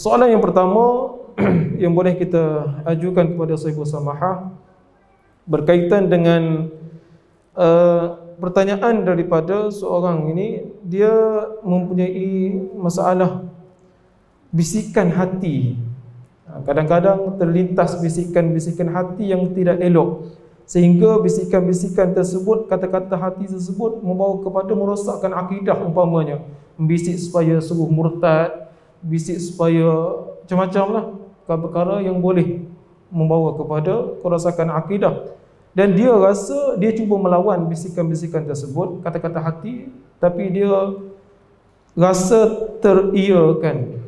Soalan yang pertama yang boleh kita ajukan kepada Sayyidul Samahah berkaitan dengan uh, pertanyaan daripada seorang ini dia mempunyai masalah bisikan hati ha, kadang-kadang terlintas bisikan-bisikan hati yang tidak elok sehingga bisikan-bisikan tersebut kata-kata hati tersebut membawa kepada merosakkan akidah umpamanya membisik supaya suruh murtad bisik supaya macam-macam lah perkara yang boleh membawa kepada kerosakan akidah dan dia rasa dia cuba melawan bisikan-bisikan tersebut kata-kata hati tapi dia rasa teriakan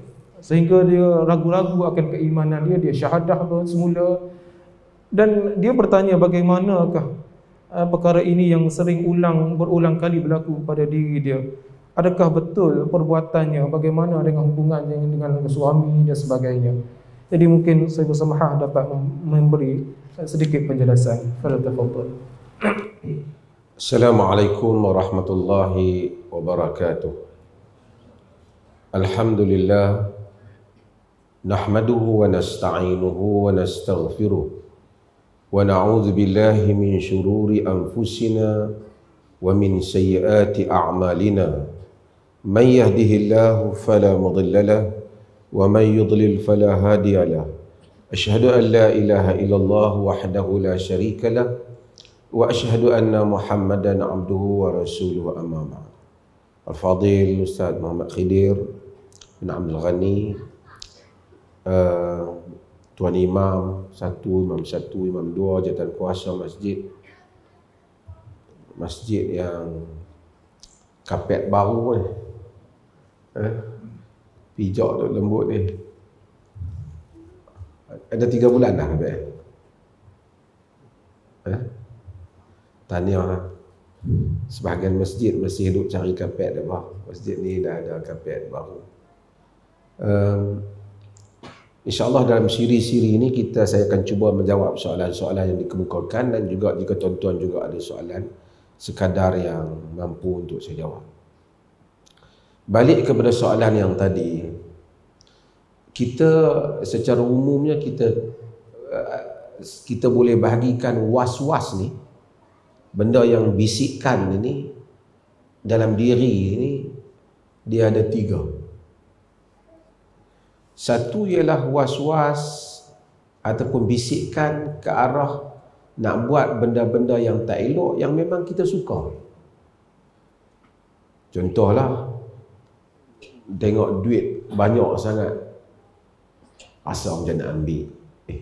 sehingga dia ragu-ragu akan keimanan dia dia syahadah semula dan dia bertanya bagaimanakah eh, perkara ini yang sering ulang berulang kali berlaku pada diri dia adakah betul perbuatannya bagaimana dengan hubungannya dengan suami dan sebagainya jadi mungkin saya bersama dapat memberi sedikit penjelasan fadhil Assalamualaikum warahmatullahi wabarakatuh Alhamdulillah wa wa نحمده ونستعينه ونستغفره ونعوذ min من شرور wa min سيئات اعمالنا من يهده الله فلا مضل له ومن يضلل فلا هادي له أشهد أن لا إله إلا الله وحده لا شريك له وأشهد أن محمدا عبده ورسوله أما الفضيل الأستاذ محمد خدير بن عبد الغني آه، Tuan Imam satu, Imam satu, Imam dua, jatuan kuasa masjid masjid yang kapet baru eh. eh, pijak tu lembut ni ada tiga bulan dah sampai eh? eh? tanya eh? sebahagian masjid masih hidup cari kapet dia bah. masjid ni dah ada kapet baru um, InsyaAllah dalam siri-siri ini kita saya akan cuba menjawab soalan-soalan yang dikemukakan dan juga jika tuan-tuan juga ada soalan sekadar yang mampu untuk saya jawab balik kepada soalan yang tadi kita secara umumnya kita eh, kita boleh bahagikan was-was ni benda yang bisikan ni dalam diri ni dia ada tiga satu ialah was-was ataupun bisikan ke arah nak buat benda-benda yang tak elok yang memang kita suka contohlah tengok duit banyak sangat asal macam nak ambil eh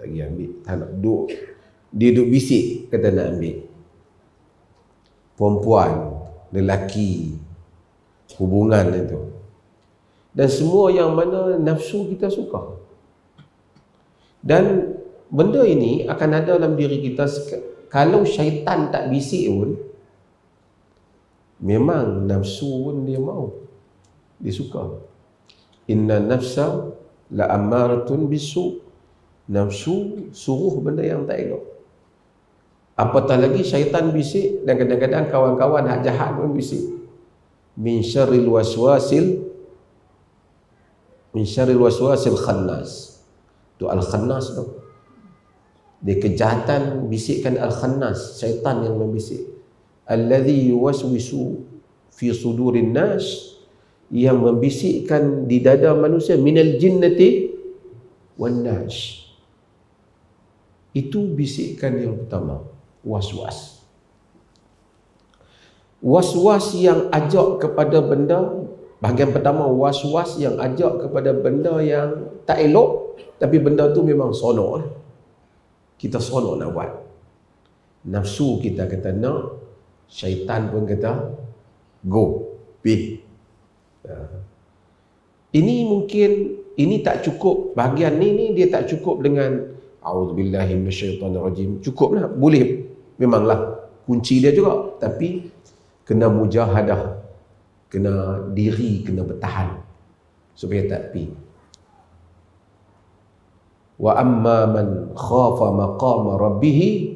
lagi ambil tak nak duduk dia duduk bisik kata nak ambil perempuan lelaki hubungan itu dan semua yang mana nafsu kita suka dan benda ini akan ada dalam diri kita kalau syaitan tak bisik pun memang nafsu pun dia mau dia suka inna nafsa la amaratun bisu nafsu suruh benda yang tak elok apatah lagi syaitan bisik dan kadang-kadang kawan-kawan hak jahat pun bisik min syarril waswasil min syarril waswasil khannas tu al khannas tu di kejahatan bisikkan al khannas syaitan yang membisik alladhi yuwaswisu fi sudurin nas yang membisikkan di dada manusia minal jinnati wan nas itu bisikan yang pertama was-was was-was yang ajak kepada benda bahagian pertama was-was yang ajak kepada benda yang tak elok tapi benda tu memang sonok. Lah. kita sonok nak buat nafsu kita kata nak syaitan pun kata go be Ya. Ini mungkin ini tak cukup bahagian ni ni dia tak cukup dengan auzubillahi minasyaitonirrajim. Cukuplah boleh memanglah kunci dia juga tapi kena mujahadah kena diri kena bertahan supaya tak pi wa amma man khafa maqama rabbih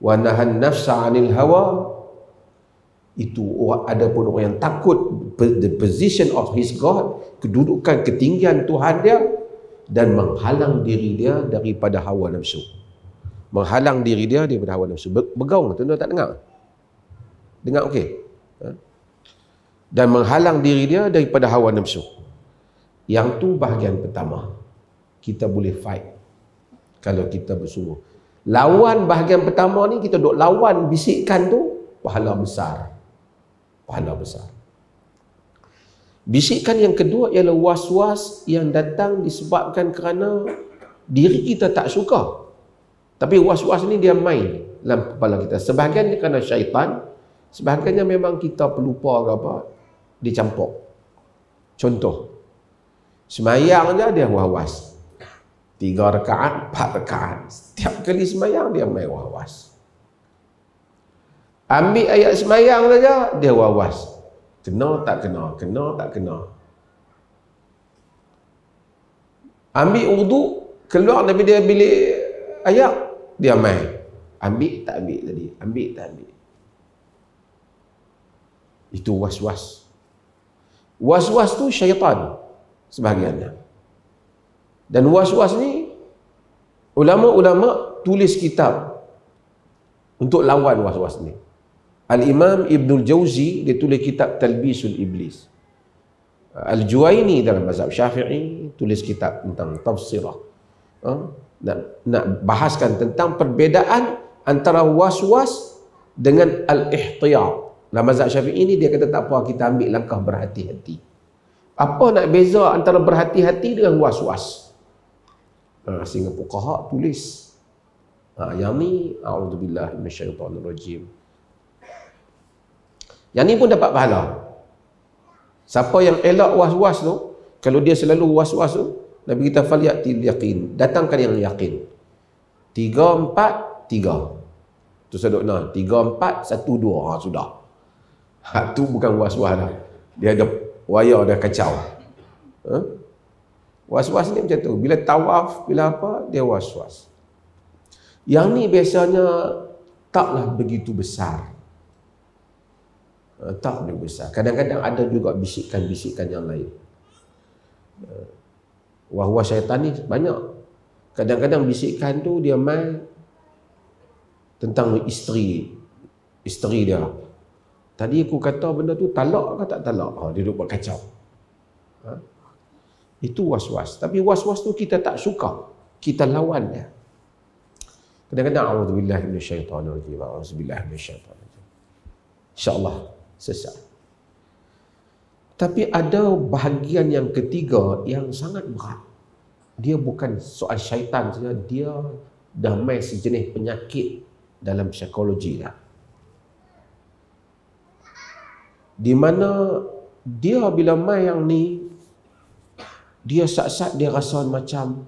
wa nahan nafsa 'anil hawa itu ada pun orang yang takut the position of his god kedudukan ketinggian tuhan dia dan menghalang diri dia daripada hawa nafsu menghalang diri dia daripada hawa nafsu bergaung tu, tuan tak dengar dengar okey ha? dan menghalang diri dia daripada hawa nafsu yang tu bahagian pertama kita boleh fight kalau kita bersungguh lawan bahagian pertama ni kita dok lawan bisikan tu pahala besar pahala besar. Bisikan yang kedua ialah was-was yang datang disebabkan kerana diri kita tak suka. Tapi was-was ni dia main dalam kepala kita. Sebahagiannya kerana syaitan, sebahagiannya memang kita pelupa ke apa, dicampur. Contoh, semayang je dia was-was. Tiga rekaat, empat rekaat. Setiap kali semayang dia main was-was ambil ayat semayang saja dia wawas kena tak kena kena tak kena ambil wudu keluar dari dia bilik ayat dia main ambil tak ambil tadi ambil tak ambil itu was-was was-was tu syaitan sebahagiannya dan was-was ni ulama-ulama tulis kitab untuk lawan was-was ni Al-Imam Ibnul Jauzi dia tulis kitab Talbisul Iblis. Al-Juwaini dalam mazhab Syafi'i tulis kitab tentang tafsirah. Ha? Nak, nak bahaskan tentang perbezaan antara was-was dengan al-ihtiyar. Dalam mazhab Syafi'i ini dia kata tak apa kita ambil langkah berhati-hati. Apa nak beza antara berhati-hati dengan was-was? Ha, sehingga fuqaha tulis. Ha, yang ni a'udzubillah minasyaitanirrajim. rajim. Yang ni pun dapat pahala. Siapa yang elak was-was tu, kalau dia selalu was-was tu, Nabi kita faliyat til yakin. Datangkan yang yakin. Tiga, empat, tiga. Itu saya dukna. Tiga, empat, satu, dua. Ha, sudah. Ha, tu bukan was-was lah. Dia ada wayar, dia kacau. Ha? Was-was ni macam tu. Bila tawaf, bila apa, dia was-was. Yang ni biasanya taklah begitu besar. Eh, tak lebih besar. Kadang-kadang ada juga bisikan-bisikan yang lain. Eh, Wah syaitan ni banyak. Kadang-kadang bisikan tu dia main tentang isteri isteri dia. Tadi aku kata benda tu talak ke tak talak? Ha, dia duduk buat kacau. Ha? Itu was-was. Tapi was-was tu kita tak suka. Kita lawan dia. Kadang-kadang A'udzubillah ibn syaitan rajim. A'udzubillah ibn syaitan rajim. InsyaAllah sesat. Tapi ada bahagian yang ketiga yang sangat berat. Dia bukan soal syaitan saja, dia dah mai sejenis penyakit dalam psikologi lah. Di mana dia bila mai yang ni dia sat-sat dia rasa macam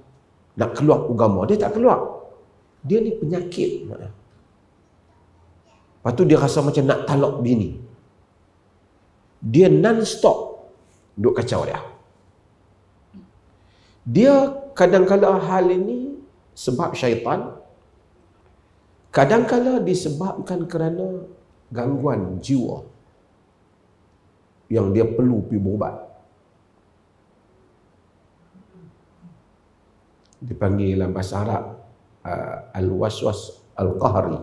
nak keluar agama, dia tak keluar. Dia ni penyakit. Lepas tu dia rasa macam nak talak bini dia non stop duk kacau dia dia kadang-kala hal ini sebab syaitan Kadang-kala disebabkan kerana gangguan jiwa yang dia perlu pergi berubat dipanggil dalam bahasa Arab uh, al-waswas al-qahri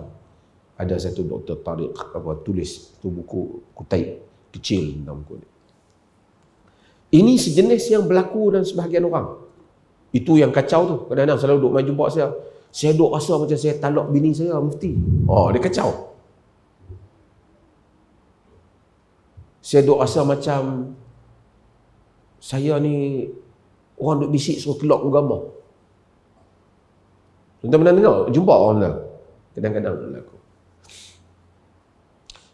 ada satu doktor tarik apa tulis tu buku kutaib kecil dalam kulit. Ini sejenis yang berlaku dalam sebahagian orang. Itu yang kacau tu. Kadang-kadang selalu duduk main jumpa saya. Saya duduk rasa macam saya talak bini saya, mufti. Oh, dia kacau. Saya duduk rasa macam saya ni orang duduk bisik suruh kelok agama. Tuan-tuan pernah dengar? Jumpa orang lah. Kadang-kadang berlaku.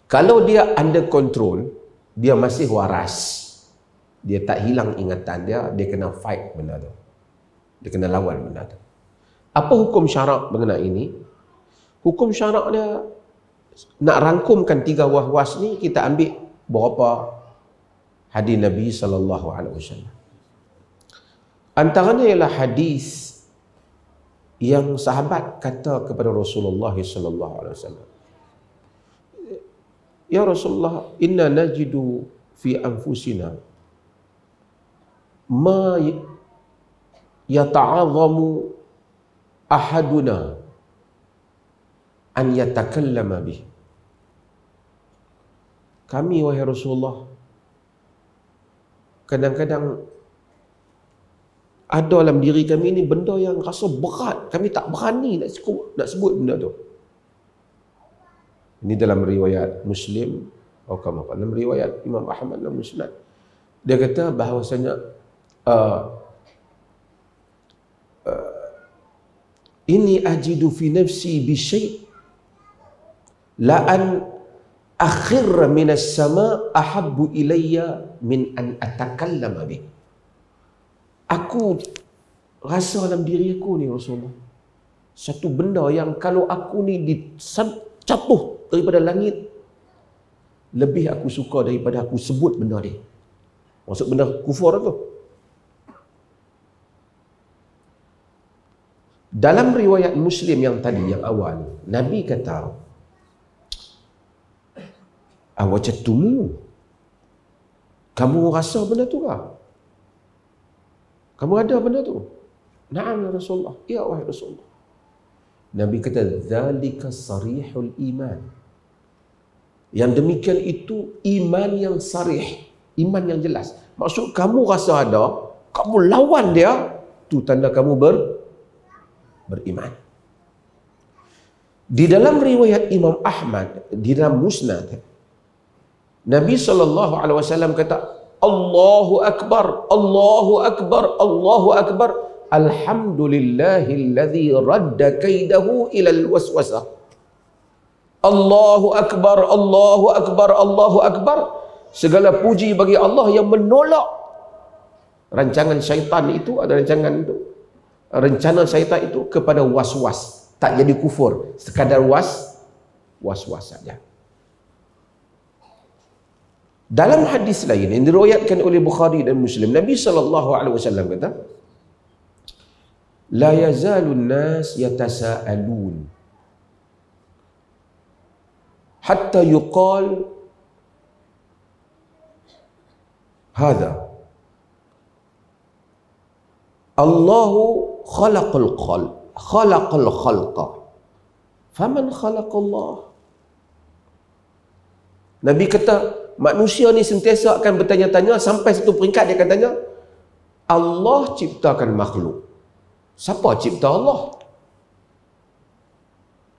Kalau dia under control, dia masih waras. Dia tak hilang ingatan dia, dia kena fight benda tu. Dia kena lawan benda tu. Apa hukum syarak mengenai ini? Hukum syarak dia nak rangkumkan tiga wahwas ni kita ambil berapa hadis Nabi sallallahu alaihi wasallam. Antaranya ialah hadis yang sahabat kata kepada Rasulullah sallallahu alaihi wasallam. Ya Rasulullah, inna najidu fi anfusina ma yata'azamu ahaduna an yatakallama bih. Kami, wahai Rasulullah, kadang-kadang ada dalam diri kami ini benda yang rasa berat. Kami tak berani nak sebut, nak sebut benda tu. Ini dalam riwayat Muslim Okam apa? Dalam riwayat Imam Ahmad dalam Musnad Dia kata bahawasanya uh, uh, Ini ajidu fi nafsi bi la La'an akhir min as-sama ahabbu ilayya min an atakallama bi Aku rasa dalam diri aku ni Rasulullah satu benda yang kalau aku ni dicapuh daripada langit lebih aku suka daripada aku sebut benda ni maksud benda kufur tu dalam riwayat muslim yang tadi yang awal nabi kata awajatumu ah, kamu rasa benda tu lah kamu ada benda tu na'am ya rasulullah ya wahai rasulullah nabi kata zalika sarihul iman yang demikian itu iman yang sarih, iman yang jelas. Maksud kamu rasa ada, kamu lawan dia, tu tanda kamu ber beriman. Di dalam riwayat Imam Ahmad di dalam Musnad Nabi sallallahu alaihi wasallam kata Allahu akbar Allahu akbar Allahu akbar alhamdulillahillazi radda kaidahu ila alwaswasah Allahu Akbar, Allahu Akbar, Allahu Akbar. Segala puji bagi Allah yang menolak rancangan syaitan itu ada rancangan itu. Rencana syaitan itu kepada was-was. Tak jadi kufur. Sekadar was, was-was saja. Dalam hadis lain yang diriwayatkan oleh Bukhari dan Muslim, Nabi saw alaihi wasallam kata, "La yazalu nas yatasaalun." hatta yuqal hadha Allahu khalaqal khal khalaqal khalqa faman khalaq Allah Nabi kata manusia ni sentiasa akan bertanya-tanya sampai satu peringkat dia akan tanya Allah ciptakan makhluk siapa cipta Allah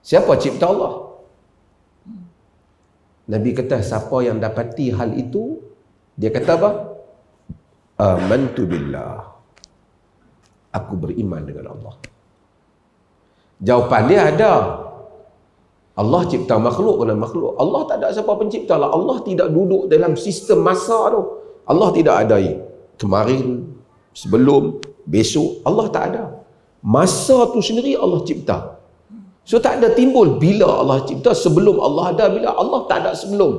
siapa cipta Allah Nabi kata siapa yang dapati hal itu dia kata apa? Amantu billah. Aku beriman dengan Allah. Jawapan dia ada. Allah cipta makhluk guna makhluk. Allah tak ada siapa pencipta lah. Allah tidak duduk dalam sistem masa tu. Allah tidak ada kemarin, sebelum, besok. Allah tak ada. Masa tu sendiri Allah cipta. So tak ada timbul bila Allah cipta sebelum Allah ada bila Allah tak ada sebelum.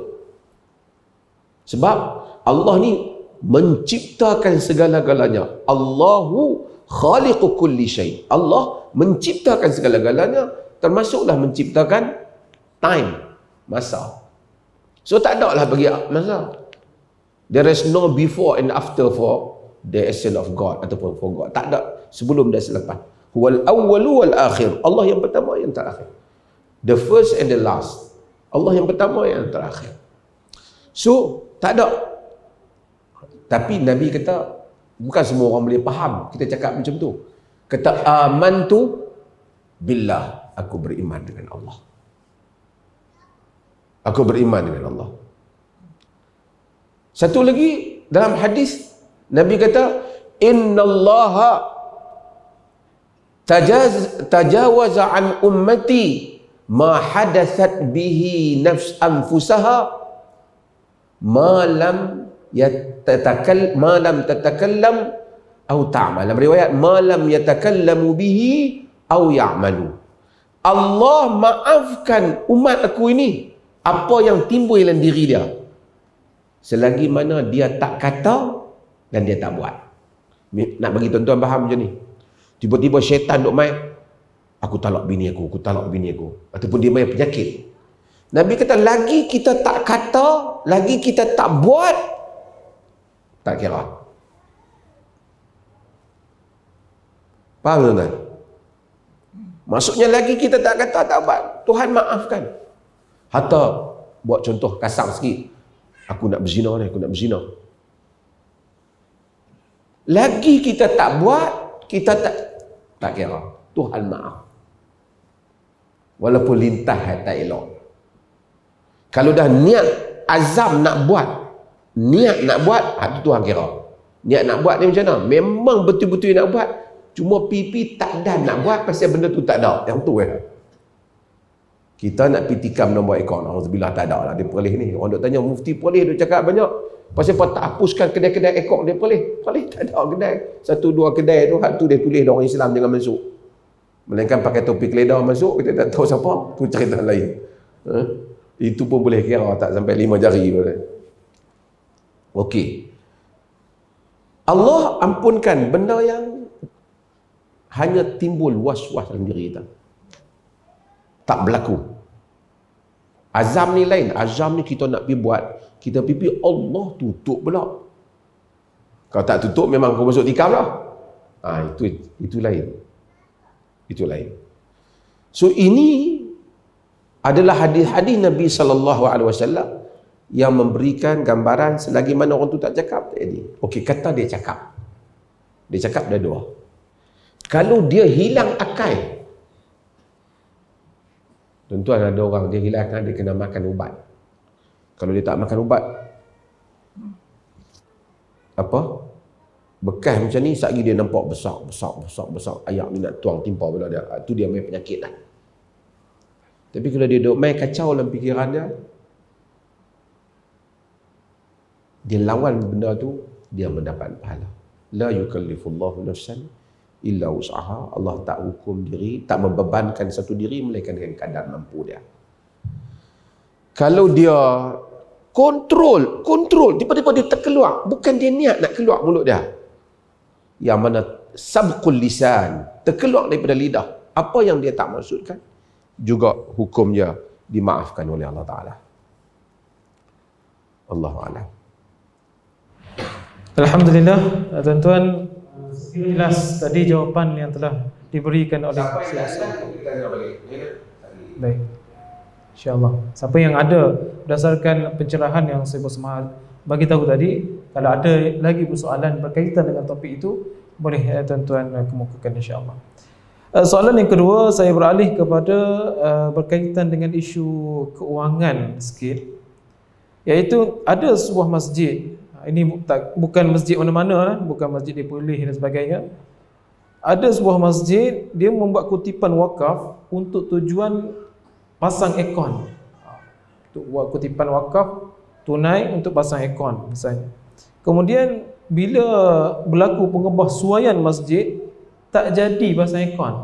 Sebab Allah ni menciptakan segala-galanya. Allahu khaliqu kulli syai. Allah menciptakan segala-galanya termasuklah menciptakan time, masa. So tak ada lah bagi masa. There is no before and after for the essence of God ataupun for God. Tak ada sebelum dan selepas wal awal wal akhir Allah yang pertama yang terakhir the first and the last Allah yang pertama yang terakhir so tak ada tapi nabi kata bukan semua orang boleh faham kita cakap macam tu kata aman tu, billah aku beriman dengan Allah aku beriman dengan Allah satu lagi dalam hadis nabi kata innallaha tajaz tajawaza an ummati ma hadathat bihi nafs anfusaha ma lam yatatakal ma lam tatakallam atau ta'mal dalam riwayat ma lam yatakallamu bihi atau ya'malu Allah maafkan umat aku ini apa yang timbul dalam diri dia selagi mana dia tak kata dan dia tak buat nak bagi tuan-tuan faham macam ni Tiba-tiba syaitan duk main Aku talak bini aku, aku talak bini aku Ataupun dia main penyakit Nabi kata, lagi kita tak kata Lagi kita tak buat Tak kira Faham tuan-tuan? Maksudnya lagi kita tak kata tak buat Tuhan maafkan Hatta buat contoh kasar sikit Aku nak berzina ni, aku nak berzina Lagi kita tak buat kita tak tak kira Tuhan maaf walaupun lintah tak elok kalau dah niat azam nak buat niat nak buat itu ha, Tuhan kira niat nak buat ni macam mana memang betul-betul nak buat cuma pipi tak dan nak buat pasal benda tu tak ada yang tu eh ya kita nak pitikam nombor ekor Alhamdulillah tak ada lah dia perlih ni orang duk tanya mufti perlih dia cakap banyak pasal apa tak hapuskan kedai-kedai ekor dia perlih perlih tak ada kedai satu dua kedai tu hatu dia tulis orang Islam jangan masuk melainkan pakai topi keledar masuk kita tak tahu siapa tu cerita lain ha? itu pun boleh kira tak sampai lima jari boleh ok Allah ampunkan benda yang hanya timbul was-was dalam diri kita tak berlaku. Azam ni lain. Azam ni kita nak pergi buat. Kita pipi Allah tutup pula. Kalau tak tutup memang kau masuk tikam lah. Ha, itu itu lain. Itu lain. So ini adalah hadis-hadis Nabi sallallahu alaihi wasallam yang memberikan gambaran selagi mana orang tu tak cakap tadi. Okey, kata dia cakap. Dia cakap dah dua. Kalau dia hilang akal, Tentu ada orang dia hilang dia kena makan ubat. Kalau dia tak makan ubat apa? Bekas macam ni satgi dia nampak besar, besar, besar, besar. Ayak ni nak tuang timpa pula dia. Itu ah, dia main penyakit lah. Tapi kalau dia duduk main kacau dalam fikiran dia, dia lawan benda tu, dia mendapat pahala. La yukallifullahu nafsan illa usaha Allah tak hukum diri tak membebankan satu diri melainkan dengan kadar mampu dia kalau dia kontrol kontrol tiba-tiba dia terkeluar bukan dia niat nak keluar mulut dia yang mana sabqul lisan terkeluar daripada lidah apa yang dia tak maksudkan juga hukumnya dimaafkan oleh Allah taala Allahu a'lam Alhamdulillah tuan-tuan jelas tadi jawapan yang telah diberikan oleh Siapa yang ada, ya? Baik. InsyaAllah. Siapa yang ada berdasarkan pencerahan yang saya bersemangat bagi tahu tadi, kalau ada lagi persoalan berkaitan dengan topik itu, boleh ya, tuan-tuan eh, kemukakan insyaAllah. Eh, soalan yang kedua, saya beralih kepada berkaitan dengan isu keuangan sikit. Iaitu ada sebuah masjid ini tak, bukan masjid mana-mana lah. bukan masjid dipulih dan sebagainya ada sebuah masjid dia membuat kutipan wakaf untuk tujuan pasang ekon untuk buat kutipan wakaf tunai untuk pasang ekon misalnya kemudian bila berlaku pengebah suayan masjid tak jadi pasang ekon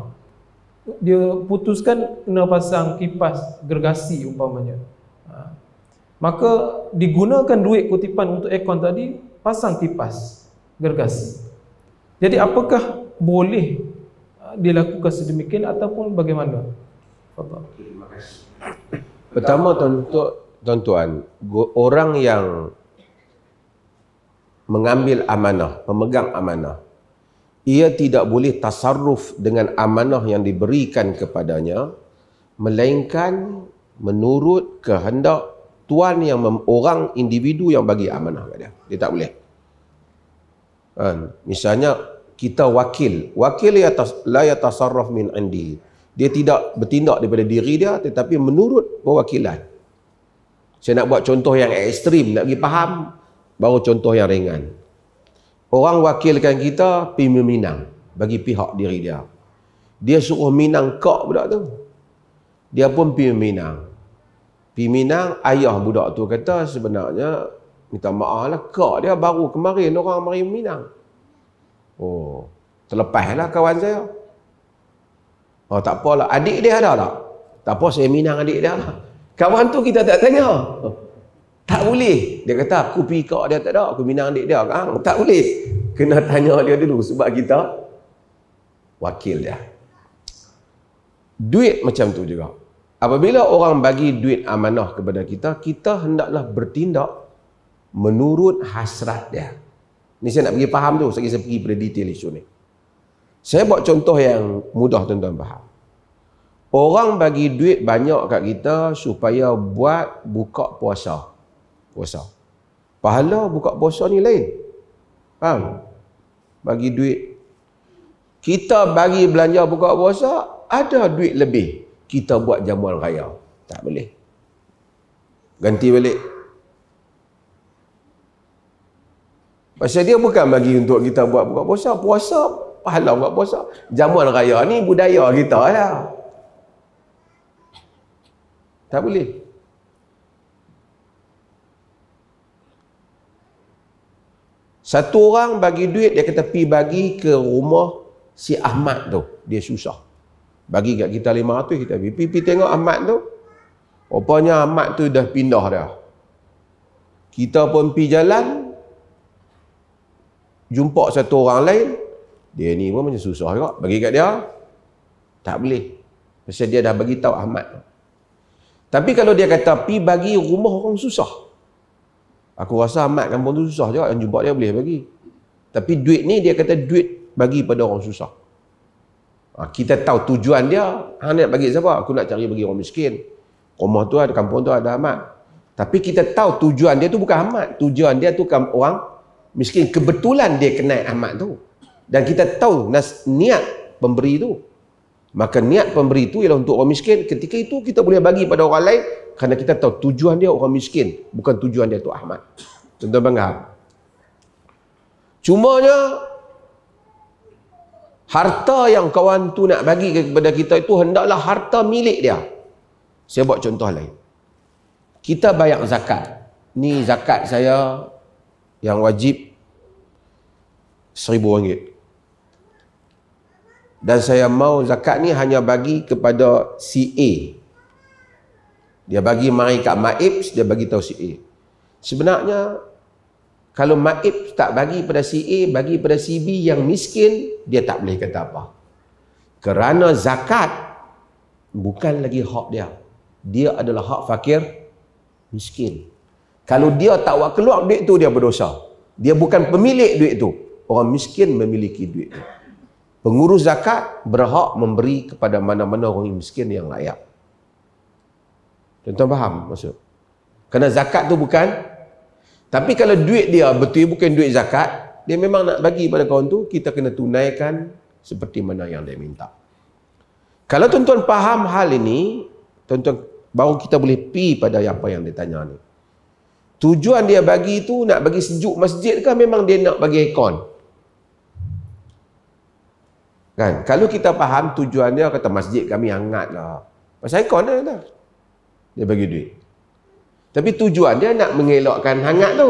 dia putuskan kena pasang kipas gergasi umpamanya Maka digunakan duit kutipan untuk aircon tadi pasang kipas gergas. Jadi apakah boleh uh, dilakukan sedemikian ataupun bagaimana? Okay, Pertama tuan-tuan, orang yang mengambil amanah, pemegang amanah, ia tidak boleh tasarruf dengan amanah yang diberikan kepadanya melainkan menurut kehendak Tuhan yang orang individu yang bagi amanah kat dia. Dia tak boleh. Ha, misalnya kita wakil, wakil ya tas la ya tasarruf min indi. Dia tidak bertindak daripada diri dia tetapi menurut perwakilan. Saya nak buat contoh yang ekstrim nak bagi faham baru contoh yang ringan. Orang wakilkan kita pergi minang bagi pihak diri dia. Dia suruh minang kak budak tu. Dia pun pergi minang. Pi Minang, ayah budak tu kata sebenarnya minta maaf lah kak dia baru kemarin orang mari Minang. Oh, lah kawan saya. Oh, tak apalah. Adik dia ada tak? Tak apa saya Minang adik dia lah. Kawan tu kita tak tanya. Tak boleh. Dia kata aku pi kak dia tak ada, aku Minang adik dia. Kang, ah, tak boleh. Kena tanya dia dulu sebab kita wakil dia. Duit macam tu juga. Apabila orang bagi duit amanah kepada kita, kita hendaklah bertindak menurut hasrat dia. Ni saya nak bagi faham tu, saya pergi pada detail isu ni. Saya buat contoh yang mudah tuan-tuan faham. Orang bagi duit banyak kat kita supaya buat buka puasa. Puasa. Pahala buka puasa ni lain. Faham? Bagi duit. Kita bagi belanja buka puasa, ada duit lebih kita buat jamuan raya. Tak boleh. Ganti balik. Pasal dia bukan bagi untuk kita buat buka puasa. Puasa, pahala buka puasa. Jamuan raya ni budaya kita ya. Tak boleh. Satu orang bagi duit, dia kata pergi bagi ke rumah si Ahmad tu. Dia susah. Bagi kat kita 500 kita pergi. Pergi tengok Ahmad tu. Rupanya Ahmad tu dah pindah dah. Kita pun pi jalan. Jumpa satu orang lain. Dia ni pun macam susah juga. Bagi kat dia. Tak boleh. Sebab dia dah bagi tahu Ahmad. Tapi kalau dia kata pi bagi rumah orang susah. Aku rasa Ahmad kampung tu susah juga. Yang jumpa dia boleh bagi. Tapi duit ni dia kata duit bagi pada orang susah. Ah, kita tahu tujuan dia hang ah, nak bagi siapa aku nak cari bagi orang miskin rumah tu ada kampung tu ada amat tapi kita tahu tujuan dia tu bukan amat tujuan dia tu kan orang miskin kebetulan dia kenal amat tu dan kita tahu nas, niat pemberi tu maka niat pemberi tu ialah untuk orang miskin ketika itu kita boleh bagi pada orang lain kerana kita tahu tujuan dia orang miskin bukan tujuan dia tu Ahmad tuan-tuan bangga cumanya Harta yang kawan tu nak bagi kepada kita itu hendaklah harta milik dia. Saya buat contoh lain. Kita bayar zakat. Ni zakat saya yang wajib seribu ringgit. Dan saya mau zakat ni hanya bagi kepada si A. Dia bagi mari kat Maib, dia bagi tahu si A. Sebenarnya kalau maib tak bagi pada si A, bagi pada si B yang miskin, dia tak boleh kata apa. Kerana zakat bukan lagi hak dia. Dia adalah hak fakir miskin. Kalau dia tak buat keluar duit tu, dia berdosa. Dia bukan pemilik duit tu. Orang miskin memiliki duit tu. Pengurus zakat berhak memberi kepada mana-mana orang miskin yang layak. Tuan-tuan faham maksud? Kerana zakat tu bukan tapi kalau duit dia betul bukan duit zakat, dia memang nak bagi pada kawan tu, kita kena tunaikan seperti mana yang dia minta. Kalau tuan-tuan faham hal ini, tuan-tuan baru kita boleh pi pada apa yang dia tanya ni. Tujuan dia bagi itu nak bagi sejuk masjid ke memang dia nak bagi ikon? Kan? Kalau kita faham tujuan dia kata masjid kami hangat lah. Pasal ikon lah. Dia bagi duit. Tapi tujuan dia nak mengelakkan hangat tu.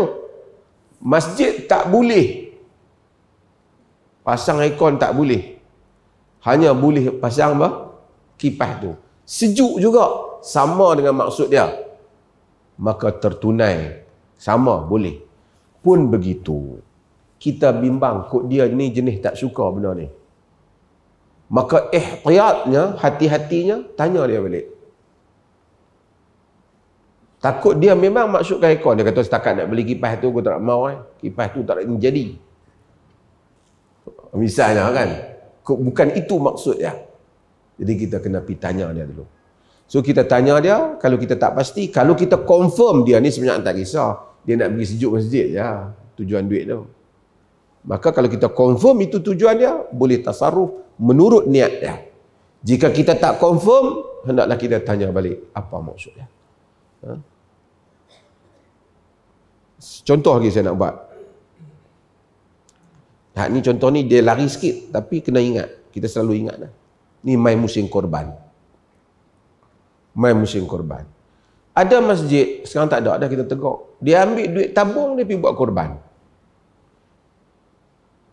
Masjid tak boleh. Pasang ikon tak boleh. Hanya boleh pasang apa? Kipas tu. Sejuk juga. Sama dengan maksud dia. Maka tertunai. Sama boleh. Pun begitu. Kita bimbang kot dia ni jenis tak suka benda ni. Maka ihtiatnya, hati-hatinya, tanya dia balik. Takut dia memang maksudkan ekor. Dia kata setakat nak beli kipas tu, aku tak nak mahu. Eh. Kipas tu tak nak jadi. Misalnya kan. Bukan itu maksudnya. Jadi kita kena pergi tanya dia dulu. So kita tanya dia, kalau kita tak pasti, kalau kita confirm dia ni sebenarnya tak kisah. Dia nak pergi sejuk masjid Ya, Tujuan duit tu. Maka kalau kita confirm itu tujuan dia, boleh tasarruf menurut niat dia. Jika kita tak confirm, hendaklah kita tanya balik apa maksudnya. dia. Ha? Contoh lagi saya nak buat. Hak ni contoh ni dia lari sikit tapi kena ingat. Kita selalu ingat lah. Ni mai musim korban. Mai musim korban. Ada masjid, sekarang tak ada, ada kita tegur. Dia ambil duit tabung, dia pergi buat korban.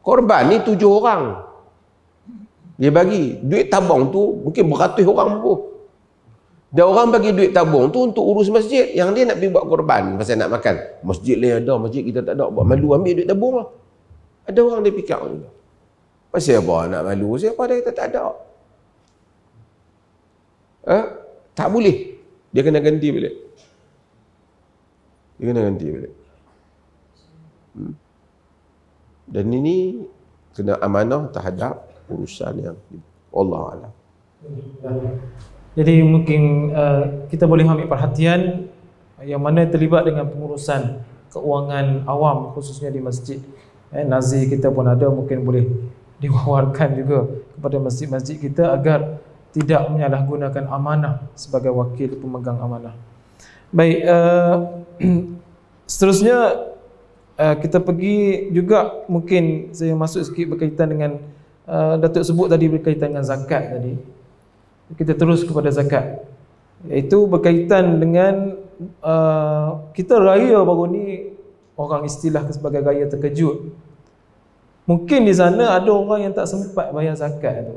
Korban ni tujuh orang. Dia bagi duit tabung tu mungkin beratus orang pun. Dan orang bagi duit tabung tu untuk urus masjid. Yang dia nak pergi buat korban pasal nak makan. Masjid lain ada, masjid kita tak ada. Buat hmm. malu ambil duit tabung lah. Ada orang dia pick up. Pasal apa nak malu? Siapa dia kata tak ada. Ha? Tak boleh. Dia kena ganti balik. Dia kena ganti balik. Hmm? Dan ini kena amanah terhadap urusan yang Allah Alam. Thank you. Jadi mungkin uh, kita boleh ambil perhatian yang mana terlibat dengan pengurusan keuangan awam khususnya di masjid. Eh, nazir kita pun ada mungkin boleh diwawarkan juga kepada masjid-masjid kita agar tidak menyalahgunakan amanah sebagai wakil pemegang amanah. Baik, uh, seterusnya uh, kita pergi juga mungkin saya masuk sikit berkaitan dengan uh, Datuk sebut tadi berkaitan dengan zakat tadi kita terus kepada zakat iaitu berkaitan dengan uh, kita raya baru ni orang istilah sebagai raya terkejut mungkin di sana ada orang yang tak sempat bayar zakat tu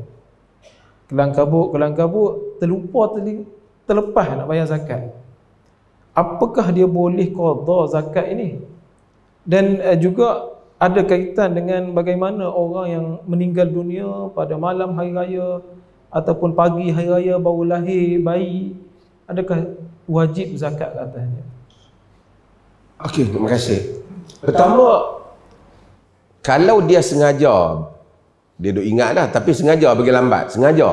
kelang kabut kelang kabut terlupa terling, terlepas nak bayar zakat apakah dia boleh qada zakat ini dan uh, juga ada kaitan dengan bagaimana orang yang meninggal dunia pada malam hari raya ataupun pagi hari raya baru lahir bayi adakah wajib zakat katanya okey terima kasih pertama kalau dia sengaja dia duk ingat dah tapi sengaja bagi lambat sengaja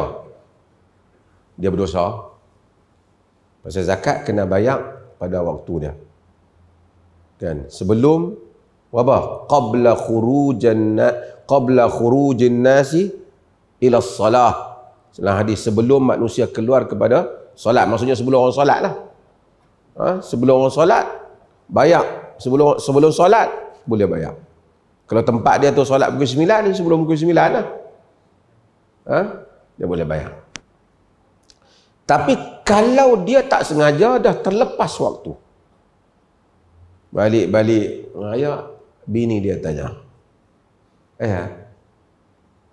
dia berdosa pasal zakat kena bayar pada waktu dia kan sebelum wabah qabla khurujan qabla khurujin nasi ila salah dalam hadis sebelum manusia keluar kepada solat maksudnya sebelum orang solat lah ha? sebelum orang solat bayar sebelum sebelum solat boleh bayar kalau tempat dia tu solat pukul 9 ni sebelum pukul 9 lah ha? dia boleh bayar tapi kalau dia tak sengaja dah terlepas waktu balik-balik raya bini dia tanya eh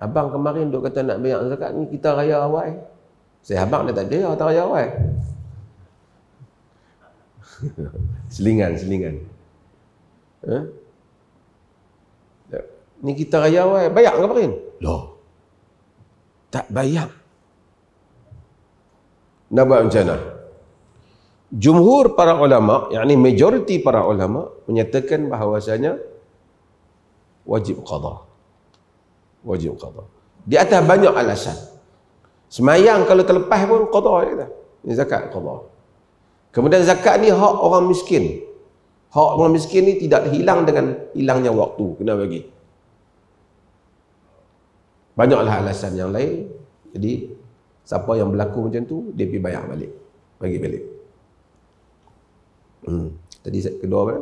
Abang kemarin duk kata nak bayar zakat ni kita raya awal. Saya abang dah tak percaya tak raya awal. selingan, selingan. Ha? Ni kita raya awal, bayar kemarin. Loh. Tak bayar. Nak buat macam mana? Jumhur para ulama, yakni majoriti para ulama menyatakan bahawasanya wajib qadha wajib qada di atas banyak alasan semayang kalau terlepas pun qada kita ini zakat qada kemudian zakat ni hak orang miskin hak orang miskin ni tidak hilang dengan hilangnya waktu kena bagi banyaklah alasan yang lain jadi siapa yang berlaku macam tu dia pergi bayar balik bagi balik hmm. tadi kedua apa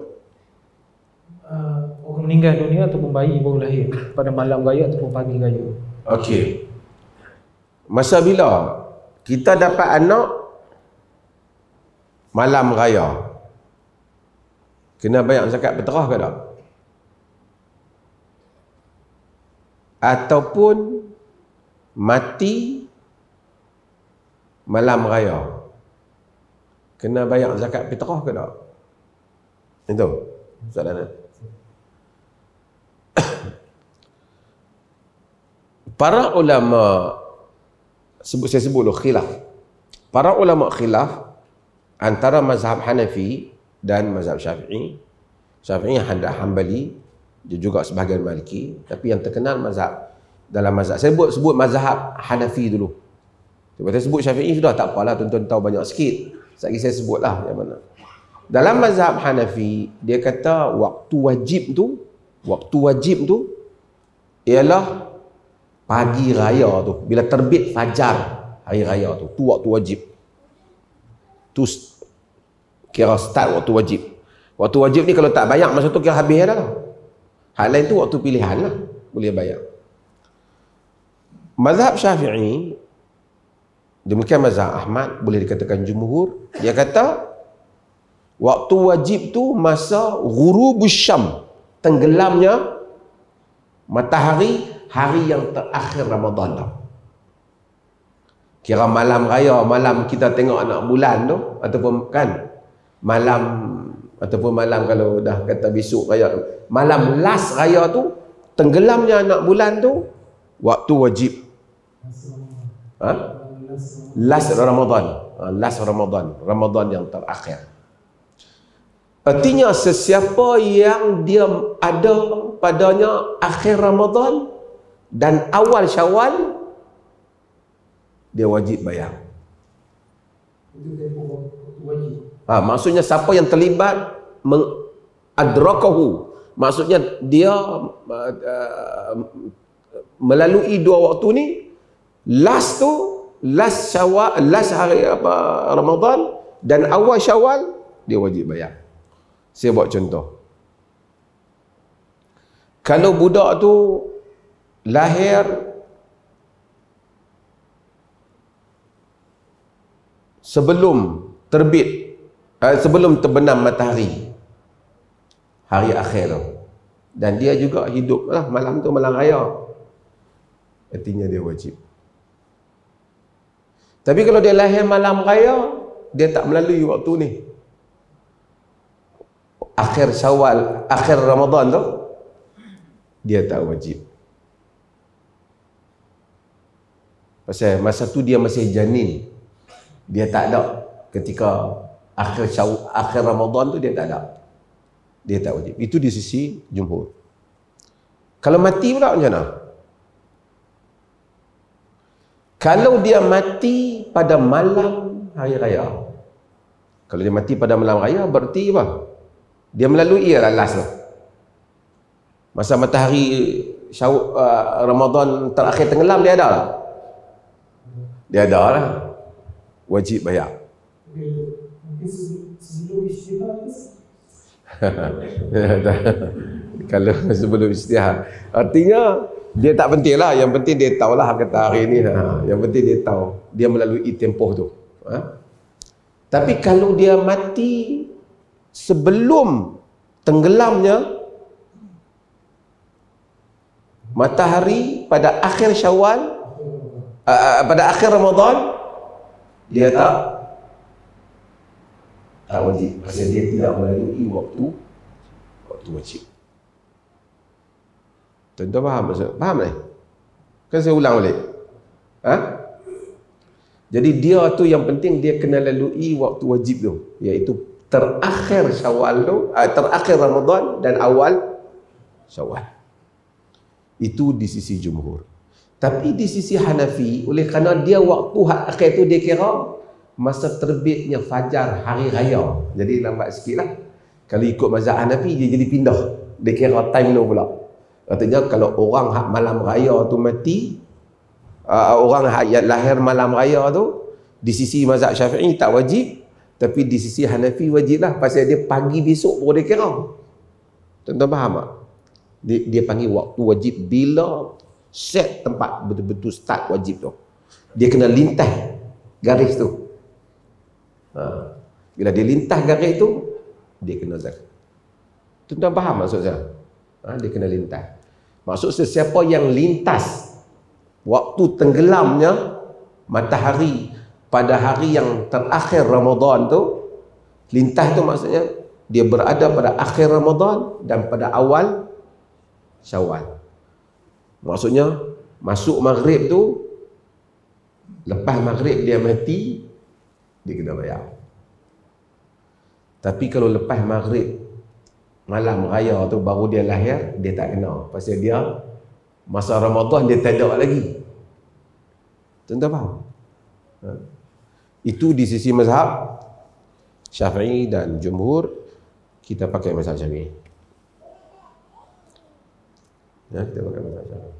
uh, orang meninggal dunia ataupun bayi baru lahir pada malam raya atau pagi raya. Okey. Masa bila kita dapat anak malam raya? Kena bayar zakat peterah ke tak? Ataupun mati malam raya? Kena bayar zakat peterah ke tak? Itu. Soalan ni. para ulama sebut saya sebut lo khilaf. Para ulama khilaf antara mazhab Hanafi dan mazhab Syafi'i. Syafi'i ada Hambali dia juga sebahagian Maliki tapi yang terkenal mazhab dalam mazhab saya sebut sebut mazhab Hanafi dulu. Sebab saya sebut Syafi'i sudah tak apalah tuan-tuan tahu banyak sikit. Sekali saya sebutlah yang mana. Dalam mazhab Hanafi dia kata waktu wajib tu waktu wajib tu ialah pagi raya tu bila terbit fajar hari raya tu tu waktu wajib tu kira start waktu wajib waktu wajib ni kalau tak bayar masa tu kira habis dah lah hal lain tu waktu pilihan lah boleh bayar mazhab syafi'i demikian mazhab Ahmad boleh dikatakan jumhur dia kata waktu wajib tu masa ghurubus syam tenggelamnya matahari hari yang terakhir Ramadan tu. Kira malam raya, malam kita tengok anak bulan tu ataupun kan malam ataupun malam kalau dah kata besok raya tu. Malam last raya tu tenggelamnya anak bulan tu waktu wajib. Ha? Last Ramadan. Ha, last Ramadan. Ramadan yang terakhir. Artinya sesiapa yang dia ada padanya akhir Ramadan dan awal Syawal dia wajib bayar. Ha, maksudnya siapa yang terlibat adrakahu maksudnya dia uh, uh, melalui dua waktu ni last tu last Syawal last hari apa Ramadan dan awal Syawal dia wajib bayar. Saya buat contoh. Kalau budak tu lahir sebelum terbit eh, sebelum terbenam matahari hari akhir tu dan dia juga hidup lah malam tu malam raya artinya dia wajib tapi kalau dia lahir malam raya dia tak melalui waktu ni akhir syawal akhir ramadan tu dia tak wajib pasal masa tu dia masih janin dia tak ada ketika akhir syawal akhir ramadan tu dia tak ada dia tak wajib itu di sisi jumhur kalau mati pula macam mana kalau dia mati pada malam hari raya kalau dia mati pada malam raya berarti apa dia melalui ia lah last tu masa matahari syaw, uh, Ramadan terakhir tenggelam dia ada lah dia ada lah wajib bayar kalau sebelum istihar artinya dia tak penting lah yang penting dia tahu lah kata hari ni ha. yang penting dia tahu dia melalui tempoh tu ha? tapi kalau dia mati sebelum tenggelamnya matahari pada akhir Syawal uh, uh, pada akhir Ramadan dia tak tak wajib pasal dia tidak melalui waktu waktu wajib tuan-tuan faham maksud? faham tak? kan saya ulang balik ha? jadi dia tu yang penting dia kena lalui waktu wajib tu iaitu terakhir Syawal tu, eh, terakhir Ramadan dan awal Syawal. Itu di sisi jumhur. Tapi di sisi Hanafi, oleh kerana dia waktu akhir tu dia kira masa terbitnya fajar hari raya. Jadi lambat sikit lah. Kalau ikut mazhab Hanafi, dia jadi pindah. Dia kira time tu pula. Katanya kalau orang hak malam raya tu mati, ah, orang hak lahir malam raya tu, di sisi mazhab syafi'i tak wajib, tapi di sisi Hanafi wajiblah pasal dia pagi besok baru dia kira. Tuan-tuan faham tak? Dia, dia panggil waktu wajib bila set tempat betul-betul start wajib tu. Dia kena lintah garis tu. Ha. Bila dia lintah garis tu, dia kena zakat. Tuan-tuan faham maksud saya? Ha, dia kena lintah. Maksud sesiapa yang lintas waktu tenggelamnya matahari pada hari yang terakhir Ramadan tu lintah tu maksudnya dia berada pada akhir Ramadan dan pada awal Syawal. Maksudnya masuk maghrib tu lepas maghrib dia mati dia kena bayar. Tapi kalau lepas maghrib malam raya tu baru dia lahir dia tak kena pasal dia masa Ramadan dia tak ada lagi. Tentu apa? Itu di sisi mazhab Syafi'i dan Jumhur kita pakai mazhab Syafi'i. Ya, kita pakai mazhab Syafi'i.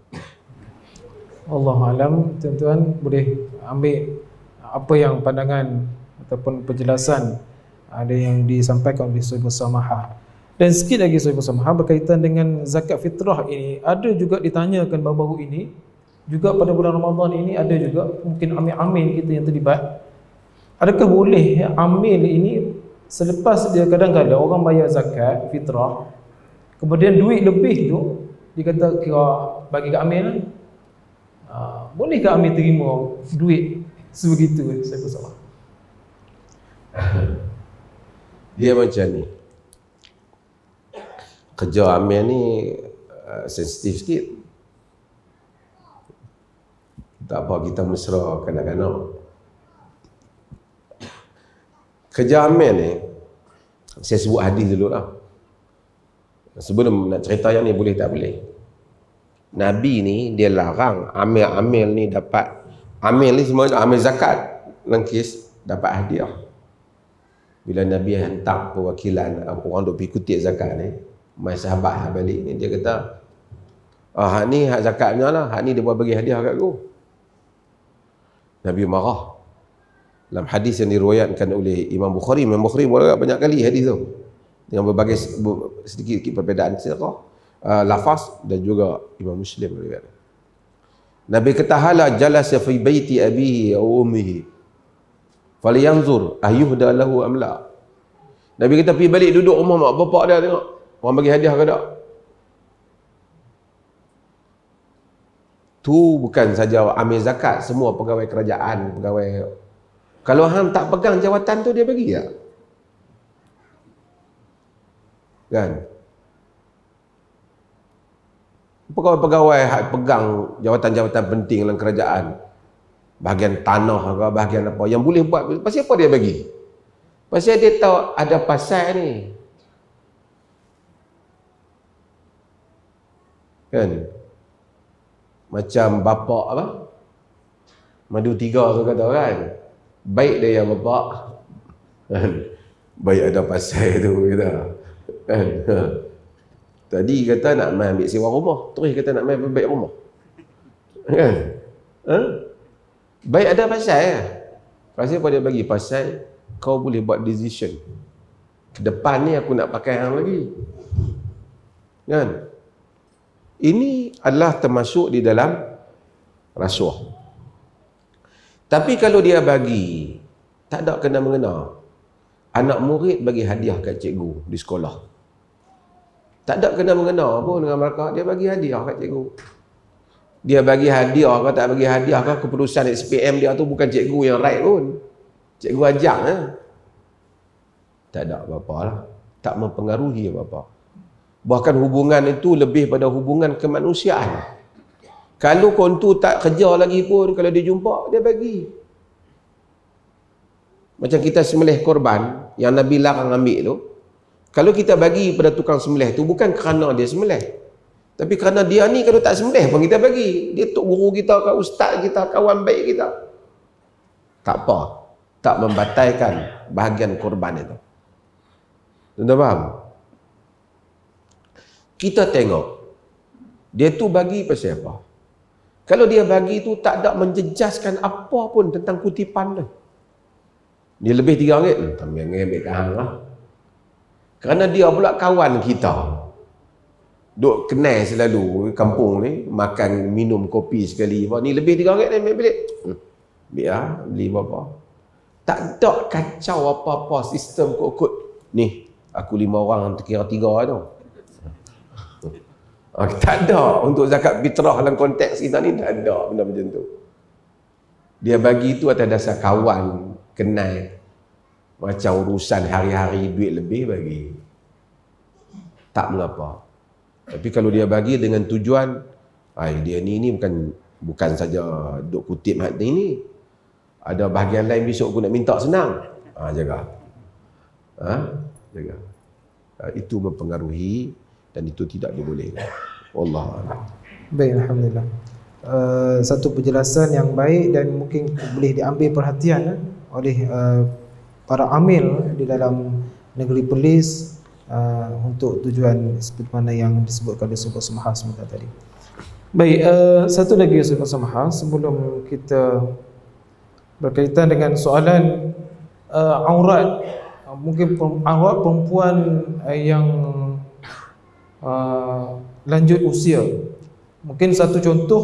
Allah alam tuan-tuan boleh ambil apa yang pandangan ataupun penjelasan ada yang disampaikan oleh Sayyid Musamaha. Dan sikit lagi Sayyid Musamaha berkaitan dengan zakat fitrah ini ada juga ditanyakan baru-baru ini juga pada bulan Ramadan ini ada juga mungkin amin-amin kita yang terlibat Adakah boleh amil ini selepas dia kadang-kadang orang bayar zakat fitrah kemudian duit lebih tu dia kata kira bagi ke amil uh, ah, boleh ke amil terima duit sebegitu saya salah dia macam ni kerja amil ni ah, sensitif sikit tak apa kita mesra kadang-kadang kerja amal ni saya sebut hadis dulu lah sebelum nak cerita yang ni boleh tak boleh Nabi ni dia larang amil-amil ni dapat amil ni semua amil zakat lengkis dapat hadiah bila Nabi hantar perwakilan orang duk pergi kutip zakat ni mai sahabat balik ni dia kata ah hak ni hak zakatnya lah hak ni dia buat bagi hadiah kat aku Nabi marah dalam hadis yang diriwayatkan oleh Imam Bukhari Imam Bukhari berulang banyak kali hadis tu dengan berbagai sedikit-sedikit perbezaan sirah uh, lafaz dan juga Imam Muslim riwayat Nabi kata hala jalasa fi baiti abihi aw ummihi falyanzur ayuhda lahu am la Nabi kata pergi balik duduk rumah mak bapak dia tengok orang bagi hadiah ke tak tu bukan saja amil zakat semua pegawai kerajaan pegawai kalau hang tak pegang jawatan tu dia bagi tak? Kan? Pegawai-pegawai hak pegang jawatan-jawatan penting dalam kerajaan. Bahagian tanah ke bahagian apa yang boleh buat pasti apa dia bagi? Pasti dia tahu ada pasal ni. Kan? Macam bapak apa? Madu tiga tu kata kan? baik dia yang lebak kan? baik ada pasal tu kita kan? ha. tadi kata nak mai ambil sewa rumah terus kata nak mai baik rumah kan ha? baik ada pasal ya eh? pasal pada bagi pasal kau boleh buat decision ke depan ni aku nak pakai yang lagi kan ini adalah termasuk di dalam rasuah tapi kalau dia bagi, tak ada kena mengena. Anak murid bagi hadiah kat cikgu di sekolah. Tak ada kena mengena pun dengan mereka. Dia bagi hadiah kat cikgu. Dia bagi hadiah ke tak bagi hadiah ke keputusan SPM dia tu bukan cikgu yang right pun. Cikgu ajak eh? Tak ada apa-apa lah. Tak mempengaruhi apa-apa. Bahkan hubungan itu lebih pada hubungan kemanusiaan. Kalau kontu tak kerja lagi pun, kalau dia jumpa, dia bagi. Macam kita semelih korban, yang Nabi larang ambil tu, kalau kita bagi pada tukang semelih tu, bukan kerana dia semelih. Tapi kerana dia ni kalau tak semelih pun kita bagi. Dia tok guru kita, kak ustaz kita, kawan baik kita. Tak apa. Tak membatalkan bahagian korban itu. Tuan-tuan faham? Kita tengok. Dia tu bagi pasal apa? Kalau dia bagi itu tak ada menjejaskan apa pun tentang kutipan tu. Dia lebih tiga ringgit. Hmm, Tapi yang ambil kahang lah. Kerana dia pula kawan kita. Duk kenal selalu kampung ni. Makan, minum kopi sekali. Ni lebih tiga ringgit ni ambil bilik. Hmm, ambil lah. Beli apa-apa. Tak ada kacau apa-apa sistem kot-kot. Ni. Aku lima orang terkira tiga lah tu. Okay, ah, tak ada untuk zakat fitrah dalam konteks kita ni tak ada benda macam tu. Dia bagi itu atas dasar kawan, kenal. Macam urusan hari-hari duit lebih bagi. Tak mengapa. Tapi kalau dia bagi dengan tujuan, ai dia ni ni bukan bukan saja duk kutip hak ni ni. Ada bahagian lain besok aku nak minta senang. Ha, jaga. Ha, jaga. Ha, itu mempengaruhi dan itu tidak dibolehkan. Allah. Baik, alhamdulillah. Uh, satu penjelasan yang baik dan mungkin boleh diambil perhatian uh, oleh uh, para amil di dalam negeri Perlis uh, untuk tujuan seperti mana yang disebutkan oleh Sumpah Semahal semula tadi. Baik, uh, satu lagi Sumpah Semahal sebelum kita berkaitan dengan soalan uh, aurat mungkin aurat perempuan yang uh, lanjut usia. Mungkin satu contoh